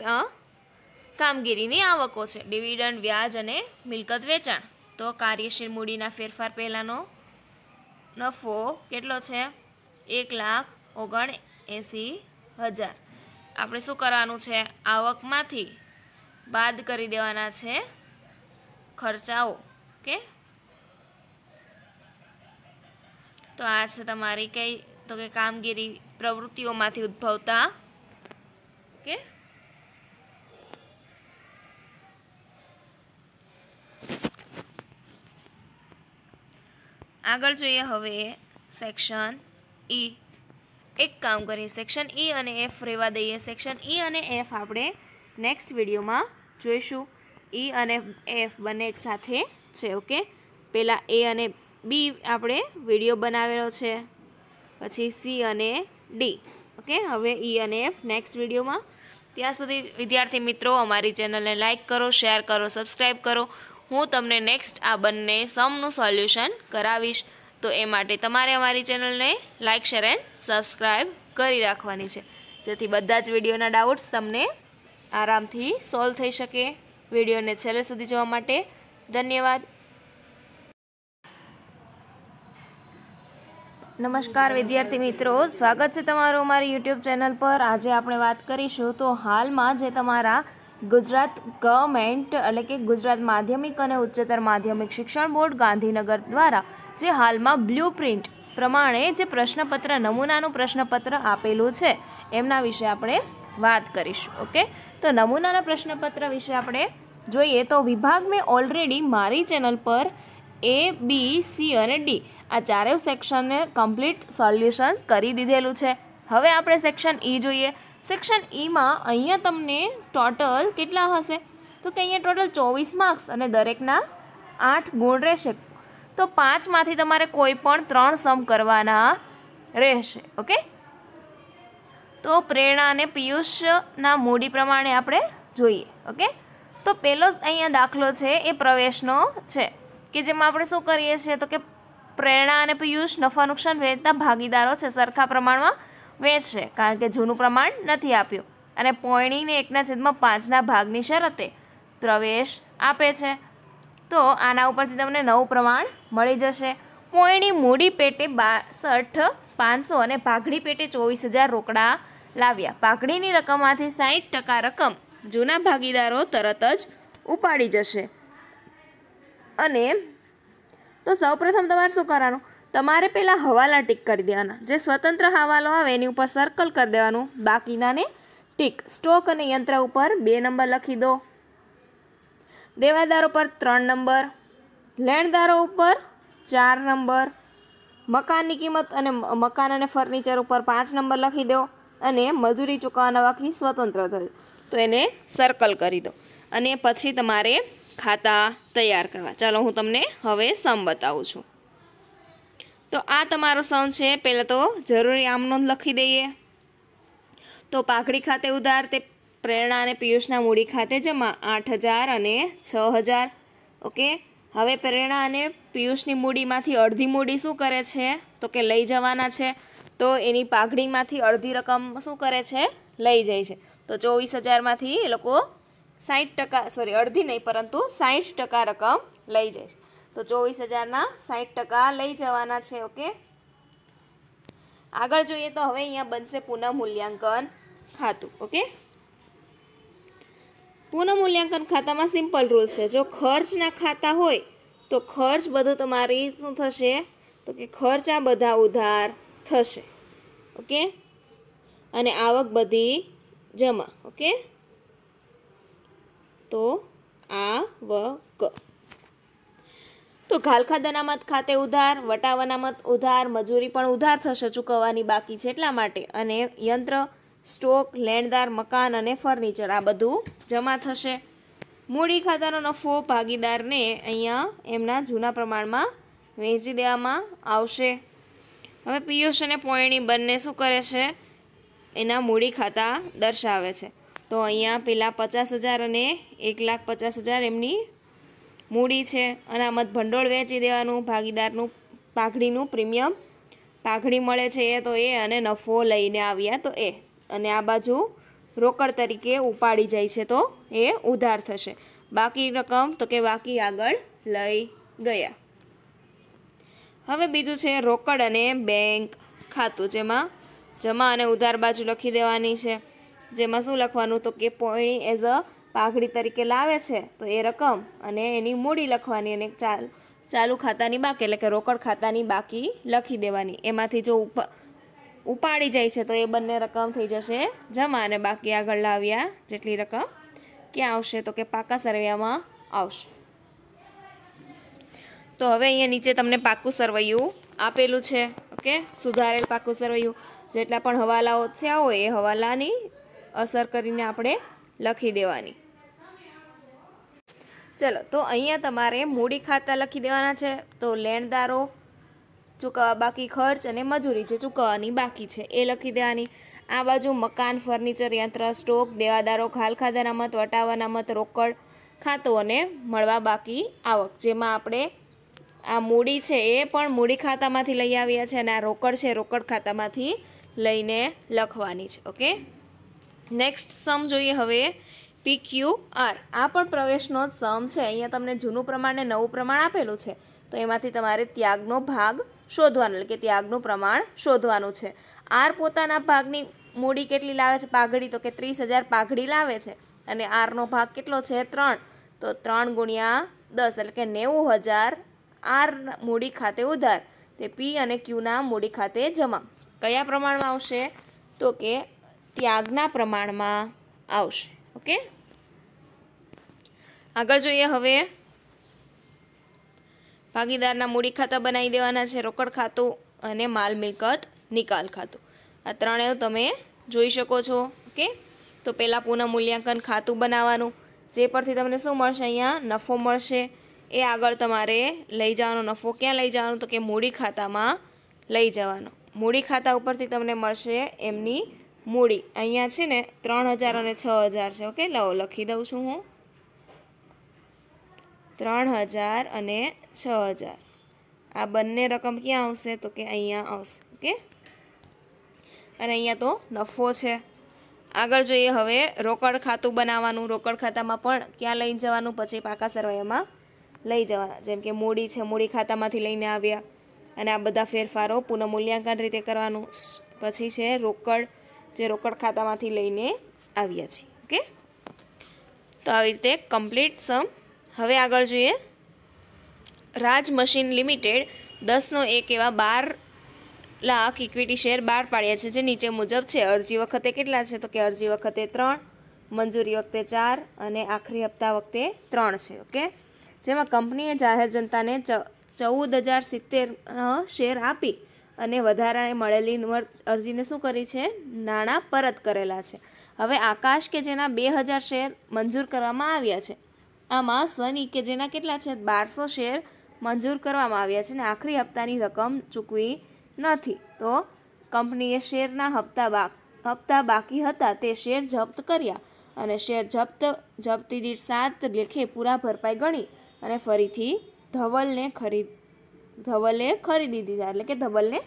Speaker 1: કામગીરીની આવકો છે ડિવિડન્ડ વ્યાજ અને મિલકત વેચાણ તો કાર્યશીલ મૂડીના ફેરફાર પહેલાંનો નફો કેટલો છે એક લાખ ઓગણ એંસી હજાર આપણે શું કરવાનું છે આવકમાંથી બાદ કરી દેવાના છે ખર્ચાઓ કે તો આ છે તમારી કઈ તો કે કામગીરી પ્રવૃત્તિઓમાંથી ઉદ્ભવતા ઓકે આગળ જોઈએ હવે સેક્શન ઈ e. એક કામ કરીએ સેક્શન ઈ e અને એફ રહેવા દઈએ સેક્શન ઈ e અને એફ આપણે નેક્સ્ટ વિડીયોમાં જોઈશું ઈ અને એફ બંને એક સાથે છે ઓકે પહેલાં એ અને બી આપણે વિડીયો બનાવેલો છે પછી સી અને ડી ઓકે હવે ઈ અને એફ નેક્સ્ટ વિડીયોમાં ત્યાં સુધી વિદ્યાર્થી મિત્રો અમારી ચેનલને લાઇક કરો શેર કરો સબસ્ક્રાઈબ કરો હું તમને નેક્સ્ટ આ બંને સમનું સોલ્યુશન કરાવીશ તો એ માટે તમારે અમારી ચેનલને લાઇક શેર એન્ડ સબસ્ક્રાઈબ કરી રાખવાની છે જેથી બધા જ વિડીયોના ડાઉટ્સ તમને આરામથી સોલ્વ થઈ શકે વિડીયોને છેલ્લે સુધી જોવા માટે ધન્યવાદ નમસ્કાર વિદ્યાર્થી મિત્રો સ્વાગત છે તમારું મારી યુટ્યુબ ચેનલ પર આજે આપણે વાત કરીશું તો હાલમાં જે તમારા ગુજરાત ગવર્મેન્ટ એટલે કે ગુજરાત માધ્યમિક અને ઉચ્ચતર માધ્યમિક શિક્ષણ બોર્ડ ગાંધીનગર દ્વારા જે હાલમાં બ્લુ પ્રિન્ટ પ્રમાણે જે પ્રશ્નપત્ર નમૂનાનું પ્રશ્નપત્ર આપેલું છે એમના વિશે આપણે વાત કરીશું ઓકે તો નમૂનાના પ્રશ્નપત્ર વિશે આપણે જોઈએ તો વિભાગ મેં ઓલરેડી મારી ચેનલ પર એ બી સી અને ડી આ ચારેય સેક્શનને કમ્પ્લીટ સોલ્યુશન કરી દીધેલું છે હવે આપણે સેક્શન ઈ e જોઈએ સેક્શન ઈમાં અહીંયા તમને ટોટલ કેટલા હશે તો કે અહીંયા ટોટલ ચોવીસ માર્ક્સ અને દરેકના આઠ ગુણ રહેશે તો પાંચમાંથી તમારે કોઈ પણ ત્રણ સમ કરવાના રહેશે ઓકે તો પ્રેરણા અને પિયુષના મૂડી પ્રમાણે આપણે જોઈએ ઓકે તો પહેલો અહીંયા દાખલો છે એ પ્રવેશનો છે કે જેમાં આપણે શું કરીએ છીએ તો કે પ્રેરણા અને પિયુષ નફા નુકસાન વહેંચતા ભાગીદારો છે સરખા પ્રમાણમાં વહેંચશે કારણ કે જૂનું પ્રમાણ નથી આપ્યું અને પોયણીને એકના છેદમાં પાંચના ભાગની શરતે પ્રવેશ આપે છે તો આના ઉપરથી તમને નવું પ્રમાણ મળી જશે પોયણી મૂડી પેટે બાસઠ પાંચસો અને ભાગડી પેટે ચોવીસ હજાર રોકડા લાવ્યા ભાગડીની રકમમાંથી સાઠ ટકા રકમ જૂના ભાગીદારો તરત જ ઉપાડી જશે અને તો સૌપ્રથમ તમારે શું કરવાનું તમારે પહેલાં હવાલા ટીક કરી દેવાના જે સ્વતંત્ર હવાલો આવે એની ઉપર સર્કલ કરી દેવાનું બાકીનાને ટીક સ્ટોક અને યંત્ર ઉપર બે નંબર લખી દો દેવાદારો પર ત્રણ નંબર લેણદારો ઉપર ચાર નંબર મકાનની કિંમત અને મકાન અને ફર્નિચર ઉપર પાંચ નંબર લખી દો અને મજૂરી ચૂકવવાના બાકી સ્વતંત્ર થશે તો એને સર્કલ કરી દો અને પછી તમારે ખાતા તૈયાર કરવા ચાલો હું તમને હવે સમ બતાવું છું તો આ તમારો સમ છે પહેલાં તો જરૂરી આમ નોંધ લખી દઈએ તો પાઘડી ખાતે ઉધાર તે પ્રેરણા અને પિયુષના મૂડી ખાતે જમા આઠ હજાર અને છ હજાર ઓકે હવે પ્રેરણા અને પિયુષની મૂડીમાંથી અડધી મૂડી શું કરે છે તો કે લઈ જવાના છે તો એની પાઘડીમાંથી અડધી રકમ શું કરે છે લઈ જાય છે તો ચોવીસ હજારમાંથી એ લોકો સાઠ ટકા સોરી અડધી નહીં પરંતુ સાઠ ટકા રકમ લઈ જઈશ તો ચોવીસ હજારના સાઠ ટકા લઈ જવાના છે ઓકે આગળ જોઈએ તો હવે અહીંયા બનશે પુનઃ મૂલ્યાંકન ખાતું ઓકે પુનઃ મૂલ્યાંકન ખાતામાં સિમ્પલ રૂલ્સ છે જો ખર્ચના ખાતા હોય તો ખર્ચ બધો તમારી શું થશે તો કે ખર્ચ આ બધા ઉધાર થશે ઓકે અને આવક બધી જમા ઓકે તો આ વ ક તો ઘાલખા અનામત ખાતે ઉધાર વટાવ અનામત ઉધાર મજૂરી પણ ઉધાર થશે ચૂકવવાની બાકી છે એટલા માટે અને યંત્ર સ્ટોક લેણદાર મકાન અને ફર્નિચર આ બધું જમા થશે મૂડી ખાતાનો નફો ભાગીદારને અહીંયા એમના જૂના પ્રમાણમાં વેચી દેવામાં આવશે હવે પિયુષ અને પોયણી બંને શું કરે છે એના મૂડી ખાતા દર્શાવે છે તો અહીંયા પેલા પચાસ હજાર અને એક લાખ પચાસ હજાર એમની મૂડી છે અનામત ભંડોળ વેચી દેવાનું ભાગીદારનું પાઘડીનું પ્રીમિયમ પાઘડી મળે છે એ તો એ અને નફો લઈને આવ્યા તો એ અને આ બાજુ રોકડ તરીકે ઉપાડી જાય છે તો એ ઉધાર થશે બાકી રકમ તો કે બાકી આગળ લઈ ગયા હવે બીજું છે રોકડ અને બેંક ખાતું જેમાં જમા અને ઉધાર બાજુ લખી દેવાની છે જેમાં શું લખવાનું તો કે પોણી એઝ અ પાઘડી તરીકે લાવે છે તો એ રકમ અને એની મૂડી લખવાની અને ચાલ ચાલુ ખાતાની બાકી એટલે કે રોકડ ખાતાની બાકી લખી દેવાની એમાંથી જો ઉપાડી જાય છે તો એ બંને રકમ થઈ જશે જમા અને બાકી આગળ લાવ્યા જેટલી રકમ ક્યાં આવશે તો કે પાકા સરવૈયામાં આવશે તો હવે અહીંયા નીચે તમને પાકું સરવૈયું આપેલું છે ઓકે સુધારેલ પાકું સરવૈયું જેટલા પણ હવાલાઓ થયા હોય એ હવાલાની અસર કરીને આપણે લખી દેવાની ચલો તો અહીંયા તમારે મૂડી ખાતા લખી દેવાના છે તો લેણદારો ચૂકવવા બાકી ખર્ચ અને મજૂરી જે ચૂકવવાની બાકી છે એ લખી દેવાની આ બાજુ મકાન ફર્નિચર યંત્ર સ્ટોક દેવાદારો ખાલખાધા અનામત વટાવ અનામત રોકડ ખાતું અને મળવા બાકી આવક જેમાં આપણે આ મૂડી છે એ પણ મૂડી ખાતામાંથી લઈ આવ્યા છે અને આ રોકડ છે રોકડ ખાતામાંથી લઈને લખવાની છે ઓકે નેક્સ્ટ સમ જોઈએ હવે પી ક્યુ આર આ પણ પ્રવેશનો જ સમ છે અહીંયા તમને જૂનું પ્રમાણ ને નવું પ્રમાણ આપેલું છે તો એમાંથી તમારે ત્યાગનો ભાગ શોધવાનો એટલે કે ત્યાગનું પ્રમાણ શોધવાનું છે આર પોતાના ભાગની મૂડી કેટલી લાવે છે પાઘડી તો કે ત્રીસ હજાર પાઘડી લાવે છે અને આરનો ભાગ કેટલો છે ત્રણ તો ત્રણ ગુણ્યા દસ એટલે કે નેવું હજાર આર મૂડી ખાતે ઉધાર તે પી અને ક્યુના મૂડી ખાતે જમા કયા પ્રમાણમાં આવશે તો કે ત્યાગના પ્રમાણમાં આવશે ઓકે આગળ જોઈએ હવે ભાગીદારના મૂડી ખાતા બનાવી દેવાના છે રોકડ ખાતું અને માલ મિલકત નિકાલ ખાતું આ ત્રણેય તમે જોઈ શકો છો ઓકે તો પહેલાં પુનઃમૂલ્યાંકન ખાતું બનાવવાનું જે પરથી તમને શું મળશે અહીંયા નફો મળશે એ આગળ તમારે લઈ જવાનો નફો ક્યાં લઈ જવાનો તો કે મૂડી ખાતામાં લઈ જવાનો મૂડી ખાતા ઉપરથી તમને મળશે એમની મૂડી અહીંયા છે ને ત્રણ હજાર અને છ હજાર છે ઓકે લો લખી દઉં છું હું ત્રણ હજાર અને છ હજાર આ બંને રકમ ક્યાં આવશે તો કે અહીંયા આવશે ઓકે અને અહીંયા તો નફો છે આગળ જોઈએ હવે રોકડ ખાતું બનાવવાનું રોકડ ખાતામાં પણ ક્યાં લઈ જવાનું પછી પાકા સરવાયામાં લઈ જવાના જેમ કે મૂડી છે મૂડી ખાતામાંથી લઈને આવ્યા અને આ બધા ફેરફારો પુનઃમૂલ્યાંકન રીતે કરવાનું પછી છે રોકડ જે રોકડ ખાતામાંથી લઈને આવ્યા છીએ ઓકે તો આવી રીતે કમ્પ્લીટ સમ હવે આગળ જોઈએ રાજ મશીન લિમિટેડ દસનો એક એવા બાર લાખ ઇક્વિટી શેર બહાર પાડ્યા છે જે નીચે મુજબ છે અરજી વખતે કેટલા છે તો કે અરજી વખતે ત્રણ મંજૂરી વખતે ચાર અને આખરી હપ્તા વખતે ત્રણ છે ઓકે જેમાં કંપનીએ જાહેર જનતાને ચૌદ હજાર સિત્તેર શેર આપી અને વધારાને મળેલી અરજીને શું કરી છે નાણાં પરત કરેલા છે હવે આકાશ કે જેના બે હજાર શેર મંજૂર કરવામાં આવ્યા છે આમાં સની કે જેના કેટલા છે બારસો શેર મંજૂર કરવામાં આવ્યા છે અને આખરી હપ્તાની રકમ ચૂકવી નથી તો કંપનીએ શેરના હપ્તા બા હપ્તા બાકી હતા તે શેર જપ્ત કર્યા અને શેર જપ્ત જપ્તી દીઠ સાત લેખે પૂરા ભરપાઈ ગણી અને ફરીથી ધવલને ખરીદ ધવલે ખરીદી દીધા એટલે કે ધવલને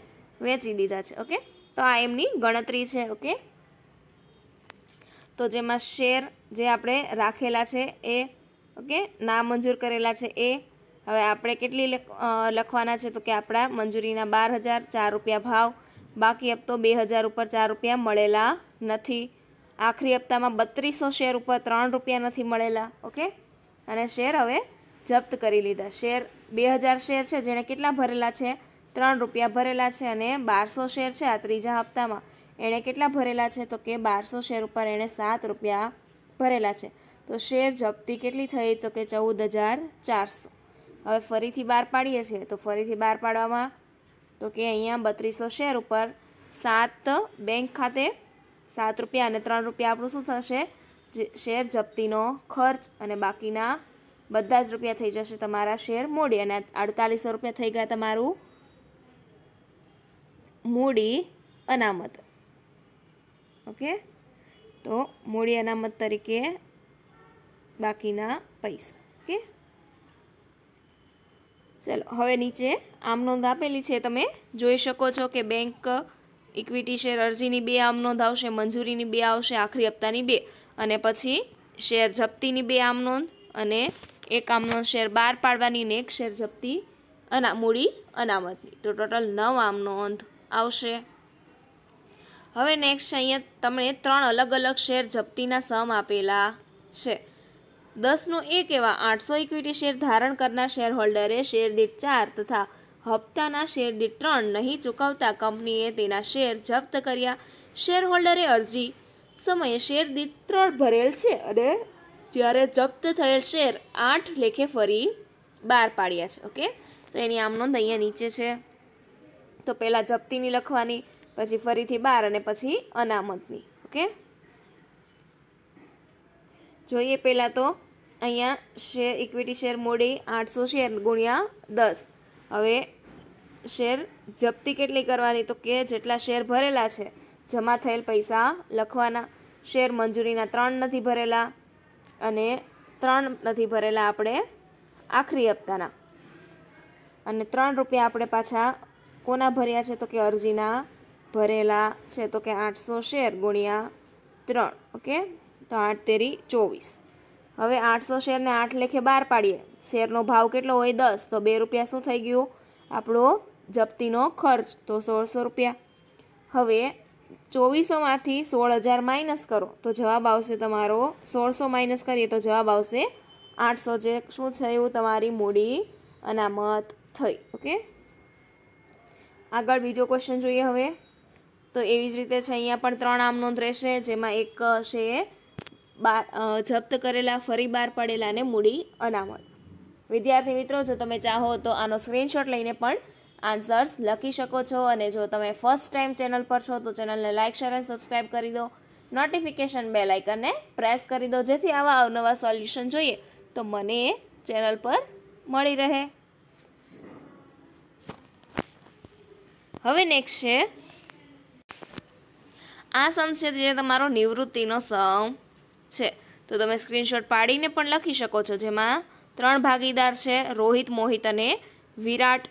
Speaker 1: વેચી દીધા છે ઓકે તો આ એમની ગણતરી છે ઓકે તો જેમાં શેર જે આપણે રાખેલા છે એ ઓકે ના મંજૂર કરેલા છે એ હવે આપણે કેટલી લખવાના છે તો કે આપણા મંજૂરીના બાર હજાર ચાર રૂપિયા ભાવ બાકી હપ્તો બે હજાર ઉપર ચાર રૂપિયા મળેલા નથી આખરી હપ્તામાં બત્રીસો શેર ઉપર ત્રણ રૂપિયા નથી મળેલા ઓકે અને શેર હવે જપ્ત કરી લીધા શેર બે હજાર શેર છે જેણે કેટલા ભરેલા છે ત્રણ રૂપિયા ભરેલા છે અને બારસો શેર છે આ ત્રીજા હપ્તામાં એણે કેટલા ભરેલા છે તો કે બારસો શેર ઉપર એણે સાત રૂપિયા ભરેલા છે તો શેર જપ્તી કેટલી થઈ તો કે ચૌદ હજાર ચારસો હવે ફરીથી બહાર પાડીએ છીએ તો ફરીથી બહાર પાડવામાં તો કે અહીંયા બત્રીસો શેર ઉપર સાત બેંક ખાતે સાત રૂપિયા અને ત્રણ રૂપિયા આપણું શું થશે જે શેર જપ્તીનો ખર્ચ અને બાકીના બધા જ રૂપિયા થઈ જશે તમારા શેર મૂડી અને અડતાલીસો રૂપિયા થઈ ગયા તમારું મૂડી અનામત ઓકે તો મૂડી અનામત તરીકે બાકીના પૈસા ઓકે ચાલો હવે નીચે આમ નોંધ આપેલી છે તમે જોઈ શકો છો કે બેંક ઇક્વિટી શેર અરજીની બે આમ નોંધ આવશે મંજૂરીની બે આવશે આખરી હપ્તાની બે અને પછી શેર જપ્તીની બે આમ નોંધ અને એક આમનો શેર બહાર પાડવાની ને એક શેર જપ્તી અના મૂડી અનામતની તો ટોટલ નવ આમનો અંધ આવશે હવે નેક્સ્ટ અહીંયા તમને ત્રણ અલગ અલગ શેર જપ્તીના સમ આપેલા છે દસનો એક એવા આઠસો ઇક્વિટી શેર ધારણ કરનાર શેર હોલ્ડરે શેર દીઠ ચાર તથા હપ્તાના શેર દીઠ ત્રણ નહીં ચૂકવતા કંપનીએ તેના શેર જપ્ત કર્યા શેર હોલ્ડરે અરજી સમયે શેર દીઠ ત્રણ ભરેલ છે અને જ્યારે જપ્ત થયેલ શેર આઠ લેખે ફરી બહાર પાડ્યા છે ઓકે તો એની આમ નોંધ અહીંયા નીચે છે તો પહેલાં જપ્તીની લખવાની પછી ફરીથી બાર અને પછી અનામતની ઓકે જોઈએ પહેલાં તો અહીંયા શેર ઇક્વિટી શેર મોડી આઠસો શેર ગુણ્યા દસ હવે શેર જપ્તી કેટલી કરવાની તો કે જેટલા શેર ભરેલા છે જમા થયેલ પૈસા લખવાના શેર મંજૂરીના ત્રણ નથી ભરેલા અને ત્રણ નથી ભરેલા આપણે આખરી હપ્તાના અને ત્રણ રૂપિયા આપણે પાછા કોના ભર્યા છે તો કે અરજીના ભરેલા છે તો કે આઠસો શેર ગુણ્યા ત્રણ ઓકે તો આઠ તેરી ચોવીસ હવે આઠસો શેરને આઠ લેખે બહાર પાડીએ શેરનો ભાવ કેટલો હોય દસ તો બે રૂપિયા શું થઈ ગયું આપણો જપ્તીનો ખર્ચ તો સોળસો રૂપિયા હવે ચોવીસોમાંથી સોળ હજાર માઇનસ કરો તો જવાબ આવશે તમારો સોળસો માઇનસ કરીએ તો જવાબ આવશે આઠસો જે શું છે એવું તમારી મૂડી અનામત થઈ ઓકે આગળ બીજો ક્વેશ્ચન જોઈએ હવે તો એવી જ રીતે છે અહીંયા પણ ત્રણ આમ નોંધ રહેશે જેમાં એક છે બાર જપ્ત કરેલા ફરી બહાર પડેલાને મૂડી અનામત વિદ્યાર્થી મિત્રો જો તમે ચાહો તો આનો સ્ક્રીનશોટ લઈને પણ આન્સર્સ લખી શકો છો અને જો તમે ફર્સ્ટ ટાઈમ ચેનલ પર છો તો ચેનલને લાઇક શેર અને સબસ્ક્રાઈબ કરી દો નોટિફિકેશન બેલ આઇકનને પ્રેસ કરી દો જેથી આવા અવનવા સોલ્યુશન જોઈએ તો મને એ ચેનલ પર મળી રહે હવે નેક્સ્ટ છે આ સમ છે જે તમારો નિવૃત્તિનો સમ છે તો તમે સ્ક્રીનશોટ પાડીને પણ લખી શકો છો જેમાં ત્રણ ભાગીદાર છે રોહિત મોહિત અને વિરાટ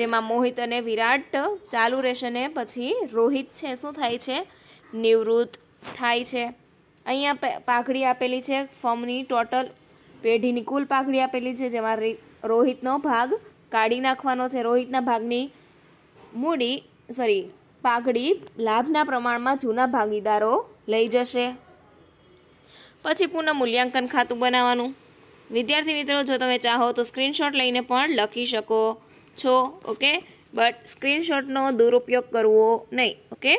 Speaker 1: જેમાં મોહિત અને વિરાટ ચાલુ રહેશે ને પછી રોહિત છે શું થાય છે નિવૃત્ત થાય છે અહીંયા પાઘડી આપેલી છે ફોર્મની ટોટલ પેઢીની કુલ પાઘડી આપેલી છે જેમાં રોહિતનો ભાગ કાઢી નાખવાનો છે રોહિતના ભાગની મૂડી સોરી પાઘડી લાભના પ્રમાણમાં જૂના ભાગીદારો લઈ જશે પછી પુનઃ મૂલ્યાંકન ખાતું બનાવવાનું વિદ્યાર્થી મિત્રો જો તમે ચાહો તો સ્ક્રીનશોટ લઈને પણ લખી શકો છો ઓકે બટ સ્ક્રીનશોટનો દુરુપયોગ કરવો નહીં ઓકે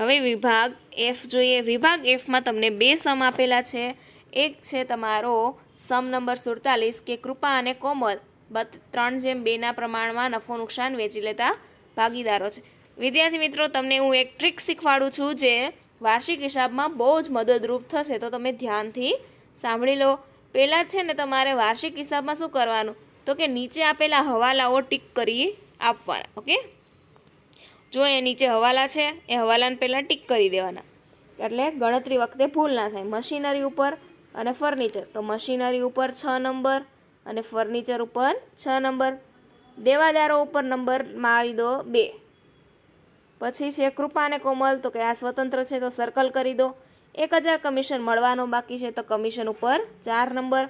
Speaker 1: હવે વિભાગ એફ જોઈએ વિભાગ એફમાં તમને બે સમ આપેલા છે એક છે તમારો સમ નંબર સુડતાલીસ કે કૃપા અને કોમર બત ત્રણ જેમ બેના પ્રમાણમાં નફો નુકસાન વેચી લેતા ભાગીદારો છે વિદ્યાર્થી મિત્રો તમને હું એક ટ્રીક શીખવાડું છું જે વાર્ષિક હિસાબમાં બહુ જ મદદરૂપ થશે તો તમે ધ્યાનથી સાંભળી લો પહેલાં છે ને તમારે વાર્ષિક હિસાબમાં શું કરવાનું તો કે નીચે આપેલા હવાલાઓ ટીક કરી આપવાના ઓકે જો એ નીચે હવાલા છે એ હવાલાને પહેલાં ટીક કરી દેવાના એટલે ગણતરી વખતે ભૂલ ના થાય મશીનરી ઉપર અને ફર્નિચર તો મશીનરી ઉપર છ નંબર અને ફર્નિચર ઉપર છ નંબર દેવાદારો ઉપર નંબર મારી દો બે પછી છે કૃપા અને કોમલ તો કે આ સ્વતંત્ર છે તો સર્કલ કરી દો એક હજાર કમિશન મળવાનો બાકી છે તો કમિશન ઉપર ચાર નંબર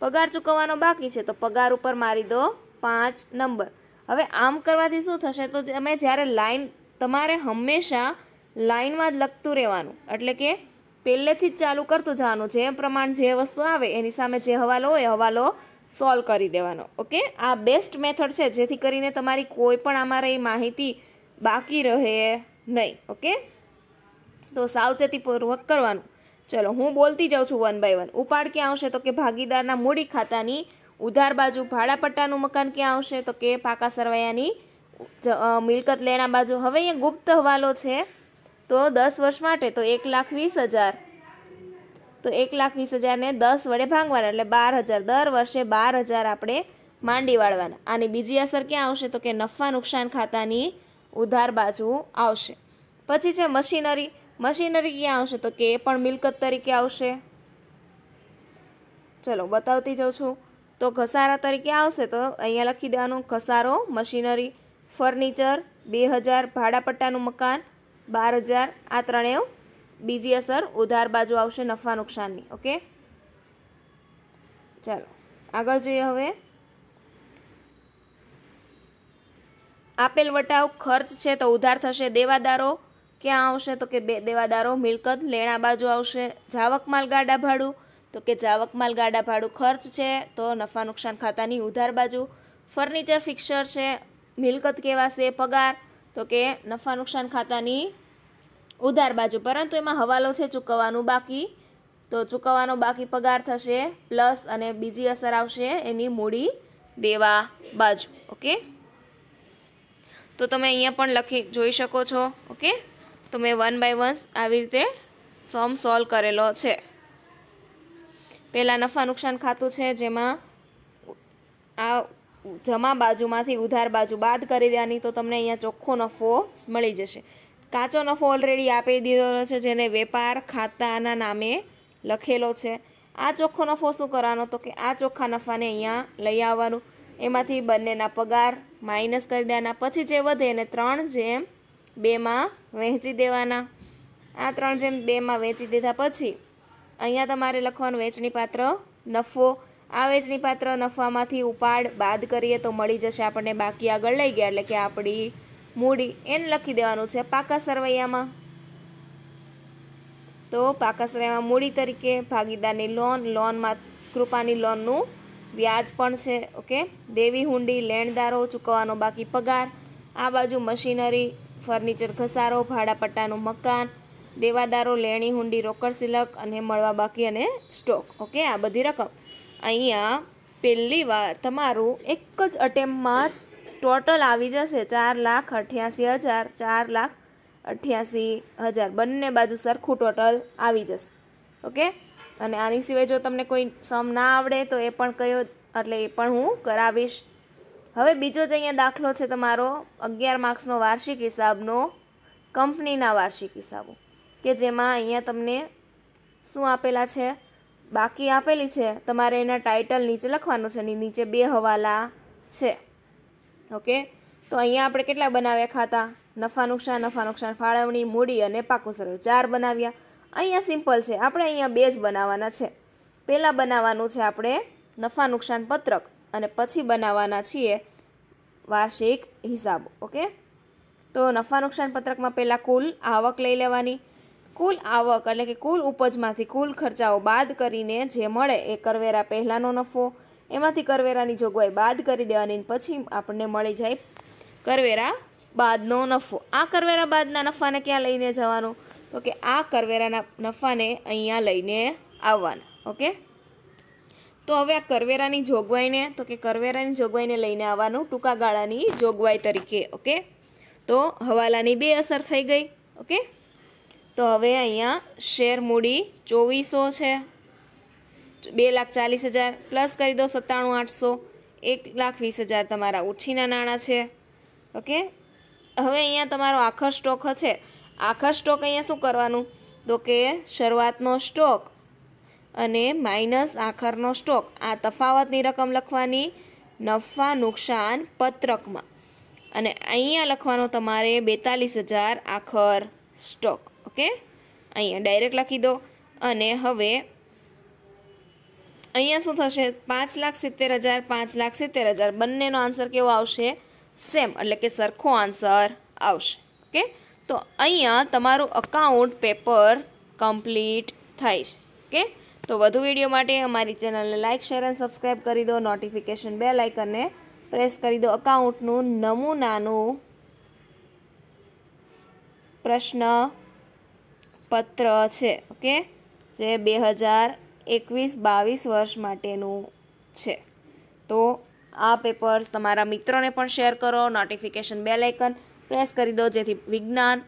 Speaker 1: પગાર ચૂકવવાનો બાકી છે તો પગાર ઉપર મારી દો પાંચ નંબર હવે આમ કરવાથી શું થશે તો તમે જ્યારે લાઈન તમારે હંમેશા લાઇનમાં જ લખતું રહેવાનું એટલે કે પહેલેથી જ ચાલુ કરતું જવાનું જે પ્રમાણ જે વસ્તુ આવે એની સામે જે હવાલો હોય હવાલો સોલ્વ કરી દેવાનો ઓકે આ બેસ્ટ મેથડ છે જેથી કરીને તમારી કોઈ પણ અમારે એ માહિતી બાકી રહે નહીં ઓકે તો સાવચેતીપૂર્વક કરવાનું ચલો હું બોલતી જાઉં છું વન બાય વન ઉપાડ ક્યાં આવશે તો કે ભાગીદારના મૂડી ખાતાની ઉધાર બાજુ ભાડાપટ્ટાનું મકાન ક્યાં આવશે તો કે પાકા સરવૈયાની મિલકત લેણા બાજુ હવે અહીંયા ગુપ્ત હવાલો છે તો દસ વર્ષ માટે તો એક લાખ વીસ હજાર તો એક લાખ વીસ હજારને દસ વડે ભાંગવાના એટલે બાર હજાર દર વર્ષે બાર હજાર આપણે માંડી વાળવાના આની બીજી અસર ક્યાં આવશે તો કે નફા નુકસાન ખાતાની ઉધાર બાજુ આવશે પછી છે મશીનરી મશીનરી ક્યાં આવશે તો કે એ પણ મિલકત તરીકે આવશે ચલો બતાવતી જાઉં છું તો ઘસારા તરીકે આવશે તો અહીંયા લખી દેવાનું ઘસારો મશીનરી ફર્નિચર બે હજાર ભાડાપટ્ટાનું મકાન બાર હજાર આ ત્રણેય બીજી અસર ઉધાર બાજુ આવશે નફા નુકસાનની ઓકે ચાલો આગળ જોઈએ હવે આપેલ વટાવ ખર્ચ છે તો ઉધાર થશે દેવાદારો ક્યાં આવશે તો કે બે દેવાદારો મિલકત લેણા બાજુ આવશે જાવક માલ ગાડા ભાડું તો કે જાવક માલ ગાડા ભાડું ખર્ચ છે તો નફા નુકસાન ખાતાની ઉધાર બાજુ ફર્નિચર ફિક્સર છે મિલકત કહેવાશે પગાર તો કે નફા નુકસાન ખાતાની ઉધાર બાજુ પરંતુ એમાં હવાલો છે ચૂકવવાનું બાકી તો ચૂકવવાનો બાકી પગાર થશે પ્લસ અને બીજી અસર આવશે એની મૂડી દેવા બાજુ ઓકે તો તમે અહીંયા પણ લખી જોઈ શકો છો ઓકે તો મેં વન બાય વન આવી રીતે સમ સોલ્વ કરેલો છે પહેલાં નફા નુકસાન ખાતું છે જેમાં આ જમા બાજુમાંથી ઉધાર બાજુ બાદ કરી દેવાની તો તમને અહીંયા ચોખ્ખો નફો મળી જશે કાચો નફો ઓલરેડી આપી દીધેલો છે જેને વેપાર ખાતાના નામે લખેલો છે આ ચોખ્ખો નફો શું કરવાનો તો કે આ ચોખ્ખા નફાને અહીંયા લઈ આવવાનું એમાંથી બંનેના પગાર માઇનસ કરી દેવાના પછી જે વધે એને ત્રણ જેમ બેમાં વહેંચી દેવાના આ ત્રણ જેમ બેમાં વહેંચી દીધા પછી અહીંયા તમારે લખવાનું વેચની પાત્ર નફો આ વેચની પાત્ર નફામાંથી ઉપાડ બાદ કરીએ તો મળી જશે આપણને બાકી આગળ લઈ ગયા એટલે કે આપણી મૂડી એને લખી દેવાનું છે પાકા સરવૈયામાં તો પાકા સરવૈયામાં મૂડી તરીકે ભાગીદારની લોન લોનમાં કૃપાની લોનનું વ્યાજ પણ છે ઓકે દેવી હુંડી લેણદારો ચૂકવવાનો બાકી પગાર આ બાજુ મશીનરી ફર્નિચર ઘસારો ભાડાપટ્ટાનું મકાન દેવાદારો લેણી હુંડી રોકડ સિલક અને મળવા બાકી અને સ્ટોક ઓકે આ બધી રકમ અહીંયા પહેલી વાર તમારું એક જ અટેમ્પમાં ટોટલ આવી જશે ચાર લાખ અઠ્યાસી હજાર ચાર લાખ અઠ્યાસી હજાર બંને બાજુ સરખું ટોટલ આવી જશે ઓકે અને આની સિવાય જો તમને કોઈ સમ ના આવડે તો એ પણ કયો એટલે એ પણ હું કરાવીશ હવે બીજો જ અહીંયા દાખલો છે તમારો અગિયાર માર્ક્સનો વાર્ષિક હિસાબનો કંપનીના વાર્ષિક હિસાબો કે જેમાં અહીંયા તમને શું આપેલા છે બાકી આપેલી છે તમારે એના ટાઇટલ નીચે લખવાનું છે નીચે બે હવાલા છે ઓકે તો અહીંયા આપણે કેટલા બનાવ્યા ખાતા નફા નુકસાન નફા નુકસાન ફાળવણી મૂડી અને પાકું સરળ ચાર બનાવ્યા અહીંયા સિમ્પલ છે આપણે અહીંયા બે જ બનાવવાના છે પહેલાં બનાવવાનું છે આપણે નફા નુકસાન પત્રક અને પછી બનાવવાના છીએ વાર્ષિક હિસાબ ઓકે તો નફા નુકસાન પત્રકમાં પહેલાં કુલ આવક લઈ લેવાની કુલ આવક એટલે કે કુલ ઉપજમાંથી કુલ ખર્ચાઓ બાદ કરીને જે મળે એ કરવેરા પહેલાંનો નફો એમાંથી કરવેરાની જોગવાઈ બાદ કરી દેવાની પછી આપણને મળી જાય કરવેરા બાદનો નફો આ કરવેરા બાદના નફાને ક્યાં લઈને જવાનું તો કે આ કરવેરાના નફાને અહીંયા લઈને આવવાના ઓકે તો હવે આ કરવેરાની જોગવાઈને તો કે કરવેરાની જોગવાઈને લઈને આવવાનું ટૂંકા ગાળાની જોગવાઈ તરીકે ઓકે તો હવાલાની બે અસર થઈ ગઈ ઓકે તો હવે અહીંયા શેર મૂડી ચોવીસો છે બે લાખ ચાલીસ હજાર પ્લસ કરી દો સત્તાણું આઠસો એક લાખ વીસ હજાર તમારા ઉછીના નાણાં છે ઓકે હવે અહીંયા તમારો આખર સ્ટોક હશે આખર સ્ટોક અહીંયા શું કરવાનું તો કે શરૂઆતનો સ્ટોક અને માઇનસ આખરનો સ્ટોક આ તફાવતની રકમ લખવાની નફા નુકસાન પત્રકમાં અને અહીંયા લખવાનો તમારે બેતાલીસ હજાર આખર સ્ટોક ઓકે અહીંયા ડાયરેક્ટ લખી દો અને હવે અહીંયા શું થશે પાંચ લાખ સિત્તેર હજાર પાંચ લાખ સિત્તેર હજાર બંનેનો આન્સર કેવો આવશે સેમ એટલે કે સરખો આન્સર આવશે ઓકે તો અહીંયા તમારું અકાઉન્ટ પેપર કમ્પ્લીટ થાય છે ઓકે તો વધુ વિડીયો માટે અમારી ચેનલને લાઇક શેર અને સબસ્ક્રાઈબ કરી દો નોટિફિકેશન બેલ આઇકનને પ્રેસ કરી દો અકાઉન્ટનું નમૂનાનું પ્રશ્ન પત્ર છે ઓકે જે બે હજાર એકવીસ બાવીસ વર્ષ માટેનું છે તો આ પેપર્સ તમારા મિત્રોને પણ શેર કરો નોટિફિકેશન બેલ આઇકન પ્રેસ કરી દો જેથી વિજ્ઞાન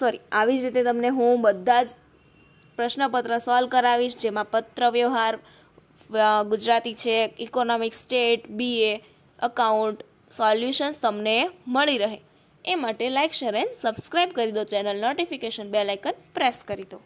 Speaker 1: સોરી આવી જ રીતે તમને હું બધા જ પ્રશ્નપત્ર સોલ્વ કરાવીશ જેમાં પત્ર વ્યવહાર ગુજરાતી છે economic state BA account solutions તમને મળી રહે એ માટે લાઇક શેર એન્ડ સબસ્ક્રાઇબ કરી દો channel notification bell icon press કરી દો